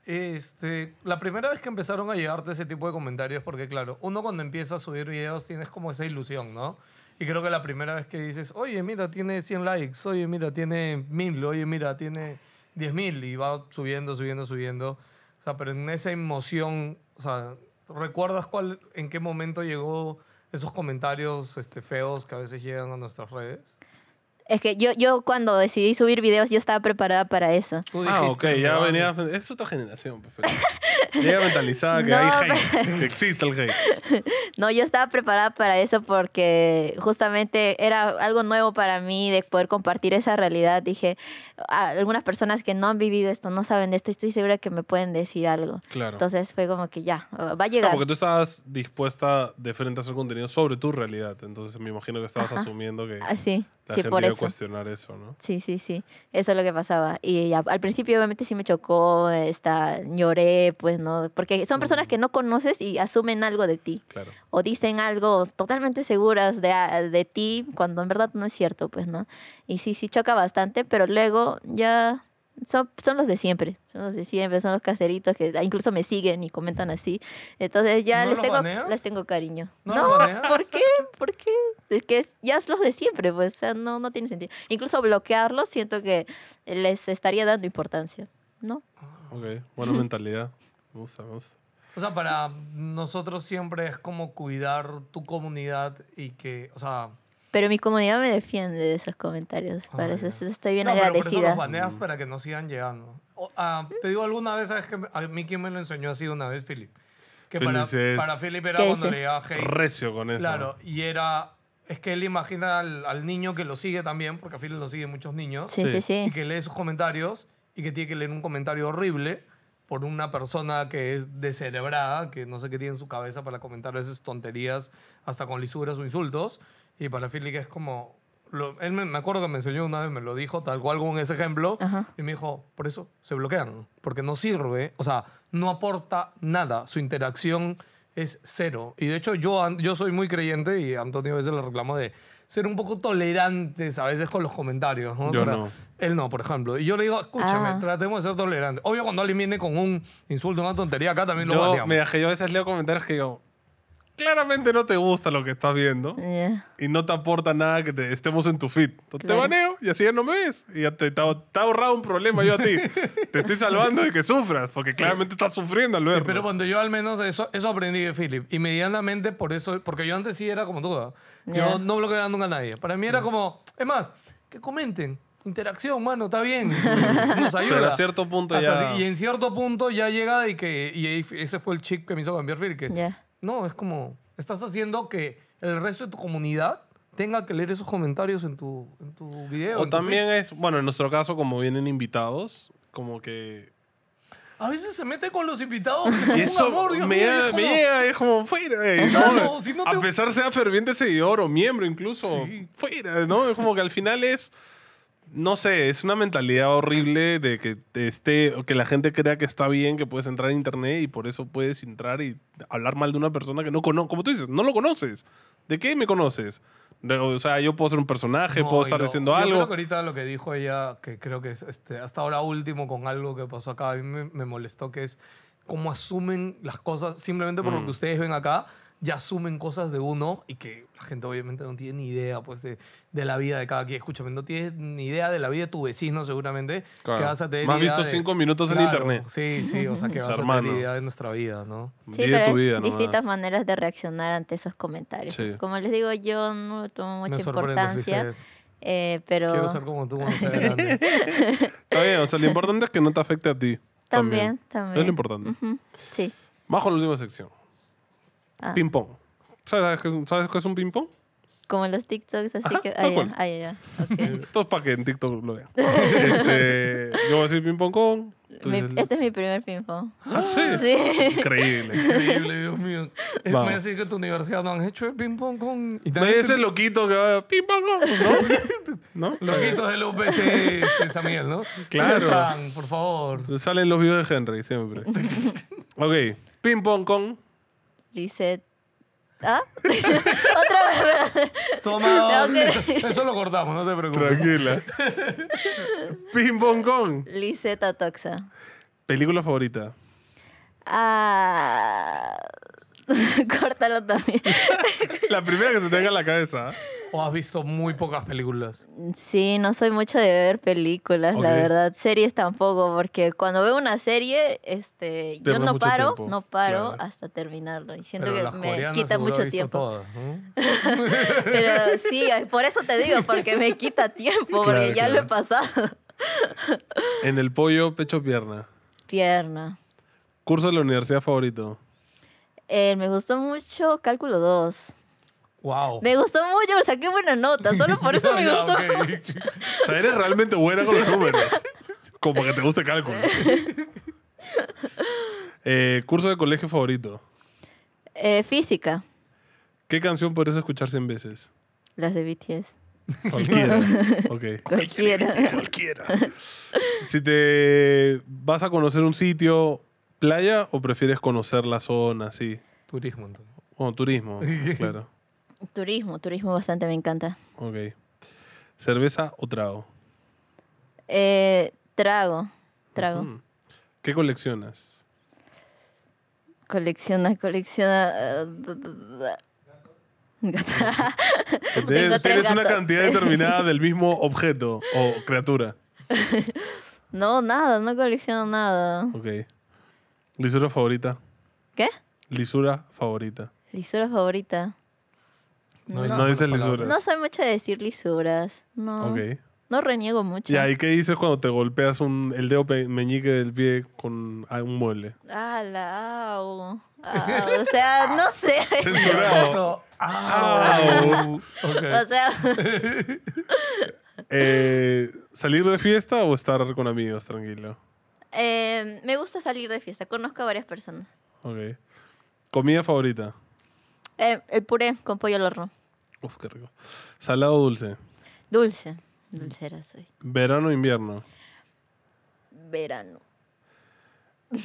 Este, la primera vez que empezaron a llevarte ese tipo de comentarios, porque claro, uno cuando empieza a subir videos tienes como esa ilusión, ¿no? Y creo que la primera vez que dices, oye, mira, tiene 100 likes, oye, mira, tiene 1000, oye, mira, tiene 10.000 y va subiendo, subiendo, subiendo. O sea, pero en esa emoción, o sea, ¿recuerdas cuál, en qué momento llegó esos comentarios este, feos que a veces llegan a nuestras redes? Es que yo, yo cuando decidí subir videos, yo estaba preparada para eso. ah, ok, ya venía. Es otra generación. Pues, Perfecto. (laughs) Llega mentalizada que (laughs) no, hay hate, existe el hate. (laughs) No, yo estaba preparada para eso porque justamente era algo nuevo para mí de poder compartir esa realidad. Dije, algunas personas que no han vivido esto, no saben de esto, estoy segura que me pueden decir algo. Claro. Entonces fue como que ya, va a llegar. porque tú estabas dispuesta de frente a hacer contenido sobre tu realidad, entonces me imagino que estabas asumiendo que ah, sí. sí, cuestionar eso, ¿no? Sí, sí, sí, eso es lo que pasaba. Y ya, al principio obviamente sí me chocó, está, lloré, pues ¿no? Porque son personas que no conoces y asumen algo de ti. O dicen algo totalmente seguras de, de ti cuando en verdad no es cierto, pues, ¿no? Y sí, sí choca bastante, pero luego ya son, son, los de siempre, son los de siempre, son los caseritos que ah, incluso me siguen y comentan así. Entonces ya les, tengo, les tengo cariño. ¿No, no por qué? ¿Por qué? Es que ya es los de siempre, pues no, no tiene sentido. Incluso bloquearlos siento que les estaría dando importancia, ¿no? Ah, ok, buena mentalidad. Me gusta, gusta. O sea, para nosotros siempre es como cuidar tu comunidad y que, o sea... Pero mi comunidad me defiende de esos comentarios. Ah, estoy bien no, agradecida. Pero por los baneas para que no sigan llegando. Ah, te digo, alguna vez, ¿sabes que A mí quien me lo enseñó así una vez, Philip. Que para, para Philip era cuando le hate. Recio con eso. Claro, y era... Es que él imagina al, niño que lo sigue también, porque a Philip lo siguen muchos niños. Sí, sí, sí. Y que lee sus comentarios y que tiene que leer un comentario horrible por una persona que es descerebrada, que no sé qué tiene en su cabeza para comentar esas tonterías, hasta con lisuras o insultos. Y para Philly, que es como. él me, acuerdo que me enseñó una vez, me lo dijo tal cual con ese ejemplo. Y me dijo: por eso se bloquean, porque no sirve, o sea, no aporta nada. Su interacción es cero. Y de hecho, yo, yo soy muy creyente y Antonio a veces le reclamo de ser un poco tolerantes a veces con los comentarios. Yo no. Él no, por ejemplo. Y yo le digo, escúchame, ah. tratemos de ser tolerantes. Obvio, cuando alguien viene con un insulto, una tontería, acá también lo Yo, yo a veces leo comentarios que digo, claramente no te gusta lo que estás viendo y no te aporta nada que estemos en tu feed. te baneo y así ya no me ves. Y ya te, ha ahorrado un problema yo a ti. (laughs) te estoy salvando de que sufras, porque claramente estás sufriendo al verlo. pero cuando yo al menos eso, eso aprendí de Philip, inmediatamente por eso, porque yo antes sí era como tú. Yo no bloqueaba nunca a nadie. Para mí era mm. como, es más, que comenten interacción, mano, está bien. (laughs) Nos ayuda. Pero a cierto punto ya. y en cierto punto ya llega y que y ese fue el chip que me hizo cambiar Phil, no, es como, estás haciendo que el resto de tu comunidad tenga que leer esos comentarios en tu, en tu video. O también es, bueno, en nuestro caso, como vienen invitados, como que... A veces se mete con los invitados. Que amor, me, es como... fuera. Eh, (laughs) no, si no te... A pesar sea ferviente seguidor o miembro incluso, fuera, ¿no? Es como que al final es no sé, es una mentalidad horrible de que esté, que la gente crea que está bien, que puedes entrar a internet y por eso puedes entrar y hablar mal de una persona que no conoces, como tú dices, no lo conoces. ¿De qué me conoces? O sea, yo puedo ser un personaje, puedo estar diciendo yo algo. Creo que ahorita lo que dijo ella, que creo que este, hasta ahora último con algo que pasó acá, a mí me, molestó, que es cómo asumen las cosas simplemente por lo mm. que ustedes ven acá ya asumen cosas de uno y que la gente obviamente no tiene ni idea pues de, de la vida de cada quien. Escúchame, no tienes ni idea de la vida de tu vecino seguramente. vas a tener Más visto cinco minutos en internet. Sí, sí, o sea que (laughs) vas a tener idea de nuestra vida, ¿no? Sí, tu vida, distintas maneras de reaccionar ante esos comentarios. Como les digo, yo no tomo mucha importancia. Eh, pero... Quiero ser como tú cuando sea grande. (laughs) Está bien, o sea, lo importante es que no te afecte a ti. También, también. Es lo importante. Sí. Bajo la última sección. Ah. Ping pong. ¿Sabes, qué es un ping pong? Como los TikToks, así que. ahí ya, ay, ya. Todo para que en TikTok lo vean. (laughs) Este, yo voy a decir ping pong con. este es mi primer ping pong. ¿Ah, sí? Increíble. Increíble, Dios mío. Es decir que en tu universidad no han hecho el ping pong con. No es ese loquito que va ping pong con, ¿no? (laughs) Loquitos de UPC de este, Samuel, ¿no? Claro. por favor. Salen los videos de Henry siempre. (laughs) ok, ping pong con. Lisette. ¿Ah? (laughs) Otra vez. Toma. Eso lo cortamos, no te preocupes. Tranquila. Pim Bongón. Lisette Toxa. ¿Película favorita? Ah. (laughs) córtalo también. (laughs) la primera que se tenga en la cabeza. ¿O has visto muy pocas películas? Sí, no soy mucho de ver películas, la verdad. Series tampoco, porque cuando veo una serie, este, yo no paro, no paro hasta terminarlo. Y siento que me quita mucho tiempo. (laughs) Pero sí, por eso te digo, porque me quita tiempo, porque ya lo he pasado. en el pollo, pecho, pierna. Pierna. Curso de la universidad favorito. Eh, me gustó mucho Cálculo 2. Wow. Me gustó mucho, sea, saqué buena nota. Solo por eso (laughs) me gustó. O sea, eres realmente buena con los números. (laughs) Como que te guste cálculo. (laughs) Eh, curso de colegio favorito. Eh, física, ¿Qué canción podrías escuchar 100 veces? las de BTS. Cualquiera. ok. Cualquiera. Cualquiera. Si te vas a conocer un sitio ¿Playa o prefieres conocer la zona sí? Turismo, entonces. Bueno, turismo, (laughs) claro. Turismo, turismo bastante me encanta. Ok. ¿Cerveza o trago? Eh, trago, trago. ¿Qué coleccionas? Colecciona, colecciona. Eh, (laughs) tienes, una cantidad determinada del mismo objeto o criatura. (laughs) No, nada, no colecciono nada. Ok. Lisura favorita. ¿Qué? Lisura favorita. Lisura favorita. No, no, lisuras. No soy mucho de decir lisuras. No. No reniego mucho. ¿Y qué dices cuando te golpeas un, el dedo meñique del pie con ah, un mueble? Ah, la O sea, no sé. (laughs) Censurado. (laughs) O sea. (laughs) Eh, ¿Salir de fiesta o estar con amigos tranquilo? Eh, me gusta salir de fiesta. Conozco a varias personas. Ok. ¿Comida favorita? Eh, el puré con pollo al horno. Uf, qué rico. ¿Salado o dulce? Dulce. Dulcera soy. ¿Verano o invierno? Verano.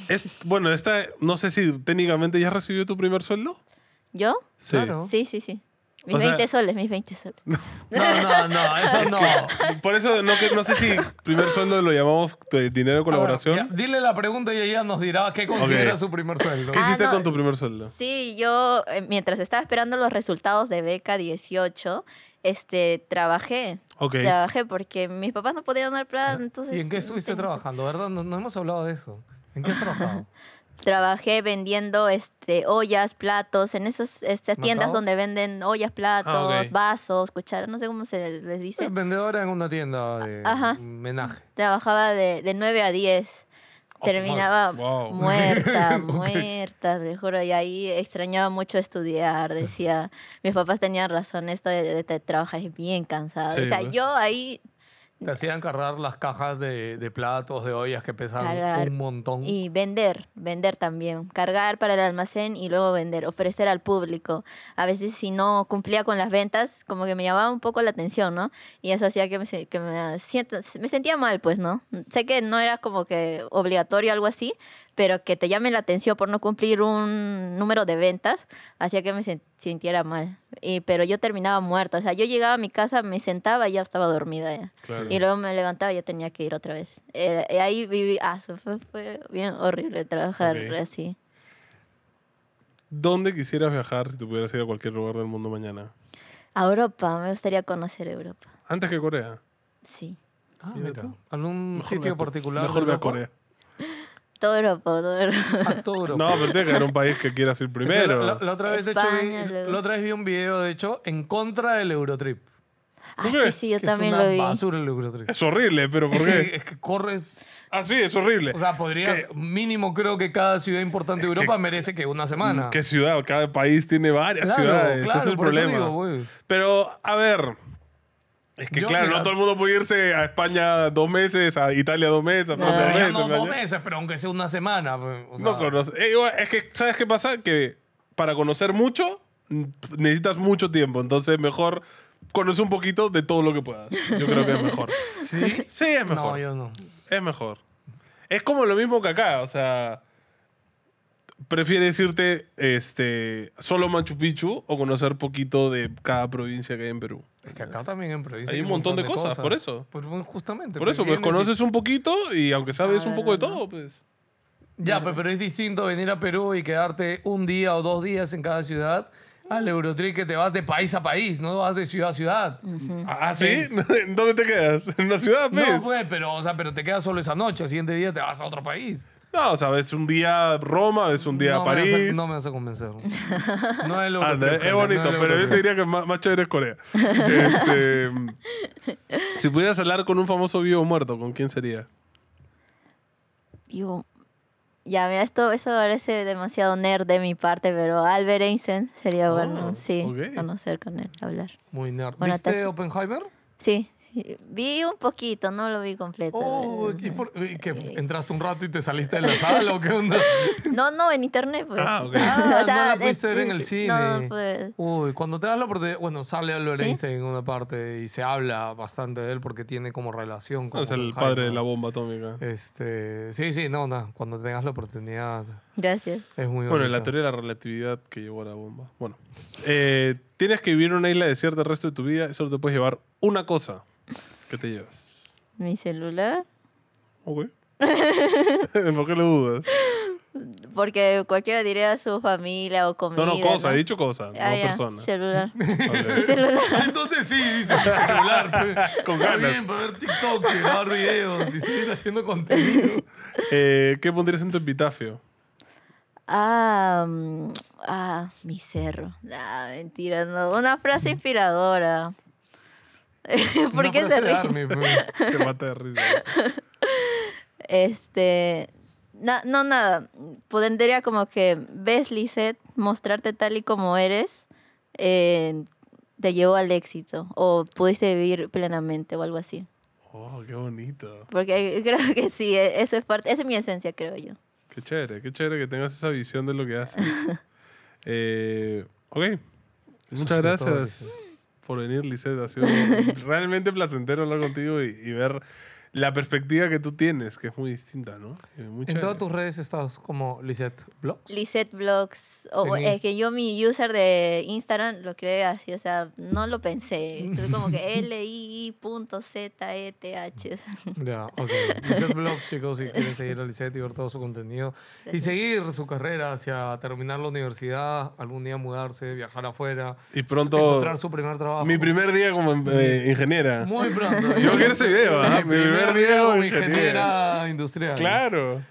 Es, bueno, esta, no sé si técnicamente ya recibió tu primer sueldo. ¿Yo? Sí. Sí, sí, sí. Mis 20 soles, mis 20 soles. (laughs) No, no, no, eso no. Por eso no, sé si primer sueldo lo llamamos eh, dinero de colaboración. dile la pregunta y ella nos dirá qué considera su primer sueldo. ¿Qué ah, hiciste con tu primer sueldo? Sí, yo eh, mientras estaba esperando los resultados de beca 18, este, trabajé. Trabajé porque mis papás no podían dar plata, ah, entonces... ¿Y en qué estuviste trabajando, verdad? No, no hemos hablado de eso. ¿En qué has trabajado? (laughs) trabajé vendiendo este ollas, platos, en esas estas tiendas donde venden ollas, ah, platos, vasos, cucharas, no sé cómo se les dice. Eh, vendedora en una tienda de menaje. Trabajaba de, de 9 a 10. Terminaba muerta, (laughs) muerta, me juro. Y ahí extrañaba mucho estudiar. Decía, mis papás tenían razón, esto de, trabajar es bien cansado. o sea, pues. yo ahí te hacían cargar las cajas de, platos, de ollas que pesaban un montón. Y vender, vender también. Cargar para el almacén y luego vender, ofrecer al público. A veces si no cumplía con las ventas, como que me llamaba un poco la atención, ¿no? Y eso hacía que me, me sentía mal, pues, ¿no? Sé que no era como que obligatorio algo así, pero que te llamen la atención por no cumplir un número de ventas hacía que me sintiera mal. Y, pero yo terminaba muerta. O sea, yo llegaba a mi casa, me sentaba y ya estaba dormida. Y luego me levantaba y ya tenía que ir otra vez. Eh, ahí viví. Ah, fue, bien horrible trabajar así. ¿Dónde quisieras viajar si te pudieras ir a cualquier lugar del mundo mañana? A Europa. Me gustaría conocer Europa. ¿Antes que Corea? Sí. Ah, ¿Algún Mejor sitio particular? Mejor Corea. Todo Europa, todo A ah, todo No, pero tiene que haber un país que quiera ser primero. La, otra vez, de hecho, vi, la otra vez vi un video, de hecho, en contra del Eurotrip. Ah, sí, sí, yo también lo vi. basura el Eurotrip. Es horrible, pero ¿por qué? (laughs) Es que corres... Ah, sí, es horrible. O sea, podrías... Mínimo creo que cada ciudad importante de Europa merece que una semana. ¿Qué ciudad? Cada país tiene varias ciudades. claro, Ese es el problema. Pero, a ver, es que, claro, no todo el mundo puede irse a España dos meses, a Italia dos meses, a meses. No, dos meses, pero aunque sea una semana. Pues, no conoce. Eh, es que, ¿sabes qué pasa? Que para conocer mucho necesitas mucho tiempo. Entonces, mejor conoce un poquito de todo lo que puedas. Yo creo que es mejor. (laughs) ¿Sí? Sí, es mejor. No, yo no. Es mejor. Es como lo mismo que acá, o sea. ¿Prefieres irte este, solo Machu Picchu o conocer poquito de cada provincia que hay en Perú? Es que acá también improvisa. Hay un montón, de, cosas, por eso. Pues, justamente. Por eso, pues, pues conoces un poquito y aunque sabes un ah, poco de todo, pues. Ya, pues, pero es distinto venir a Perú y quedarte un día o dos días en cada ciudad al Eurotrip que te vas de país a país, no vas de ciudad a ciudad. Ah, ¿Ah, sí? (laughs) ¿Dónde te quedas? ¿En una ciudad, pues? No, pues, pero, o sea, pero te quedas solo esa noche, al siguiente día te vas a otro país. No, o sea, es un día Roma, ves un día París. no me vas a convencer. (laughs) No es lo Es bonito, pero yo te diría que más, más chévere es Corea. Este, (laughs) si pudieras hablar con un famoso vivo o muerto, ¿con quién sería? Vivo. Ya, mira, esto eso parece demasiado nerd de mi parte, pero Albert Einstein sería ah, bueno, sí, conocer con él, hablar. Muy nerd. Bueno, ¿Viste Oppenheimer? Sí, (laughs) Vi un poquito, no lo vi completo. Oh, (laughs) ¿y, que eh. entraste un rato y te saliste de la sala o qué onda? (laughs) No, no, en internet pues. Ah, ok. Ah, no la pudiste ver en el cine. Pues. Uy, cuando te das la oportunidad, bueno, sale Albert ¿Sí? en una parte y se habla bastante de él porque tiene como relación ah, con... Es el padre de la bomba atómica. Este, sí, sí, no, no, cuando tengas la oportunidad Gracias. bueno, la teoría de la relatividad que llevó a la bomba. Bueno, eh, tienes que vivir en una isla desierta el resto de tu vida y solo te puedes llevar una cosa. ¿Qué te llevas? Mi celular. Ok. (laughs) ¿Por qué lo dudas? Porque cualquiera diría su familia o comida. No, no, cosa, he dicho cosa, ah, no persona. Celular. (laughs) (laughs) Mi celular. entonces sí, dice mi celular. Con ganas. bien para ver TikTok, grabar videos y seguir haciendo contenido. Eh, ¿Qué pondrías en tu epitafio? Ah, mm, ah, mi cerro. Ah, mentira, no. Una frase inspiradora. (laughs) ¿Por qué se ríe? Pues, se mata de risa. (laughs) Este. no, nada. Podría pues, como que ves, Lisette, mostrarte tal y como eres eh, te llevó al éxito o pudiste vivir plenamente o algo así. Oh, qué bonito. Porque eh, (laughs) creo que sí, e, eso es parte, esa es mi esencia, creo yo. Qué chévere, qué chévere que tengas esa visión de lo que haces. (laughs) Eh, ok. Muchas gracias por venir, Lisette. Ha sido realmente placentero hablar contigo y ver la perspectiva que tú tienes, que es muy distinta, ¿no? Eh, en todas tus redes estás como Lisette Blogs. Lisette Blogs. O es que yo mi user de Instagram lo creé así, o sea, no lo pensé. Estoy como que (laughs) L I, punto Z E T H. Ya, ok. Lisette Blogs, chicos, si quieren seguir a Lisette y ver todo su contenido y seguir su carrera hacia terminar la universidad, algún día mudarse, viajar afuera y pronto encontrar su primer trabajo. Mi primer día como eh, ingeniera. Muy pronto. yo quiero ese video, ¿ah? mi primer primer día como ingeniera industrial. Claro.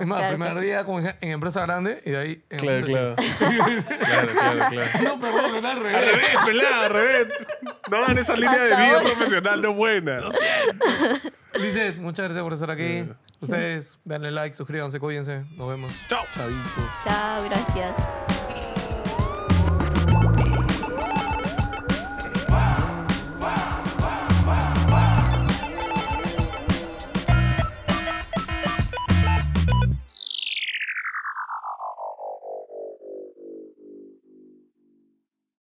es más, primer día como en empresa grande y de ahí en Claro, claro. (laughs) claro, claro, claro. No, perdón, al revés. Al revés, al revés. No en esa línea de vida profesional, no buena. Lo siento. Lizeth, muchas gracias por estar aquí. Ustedes, denle like, suscríbanse, cuídense. Nos vemos. Chao. Chao, gracias.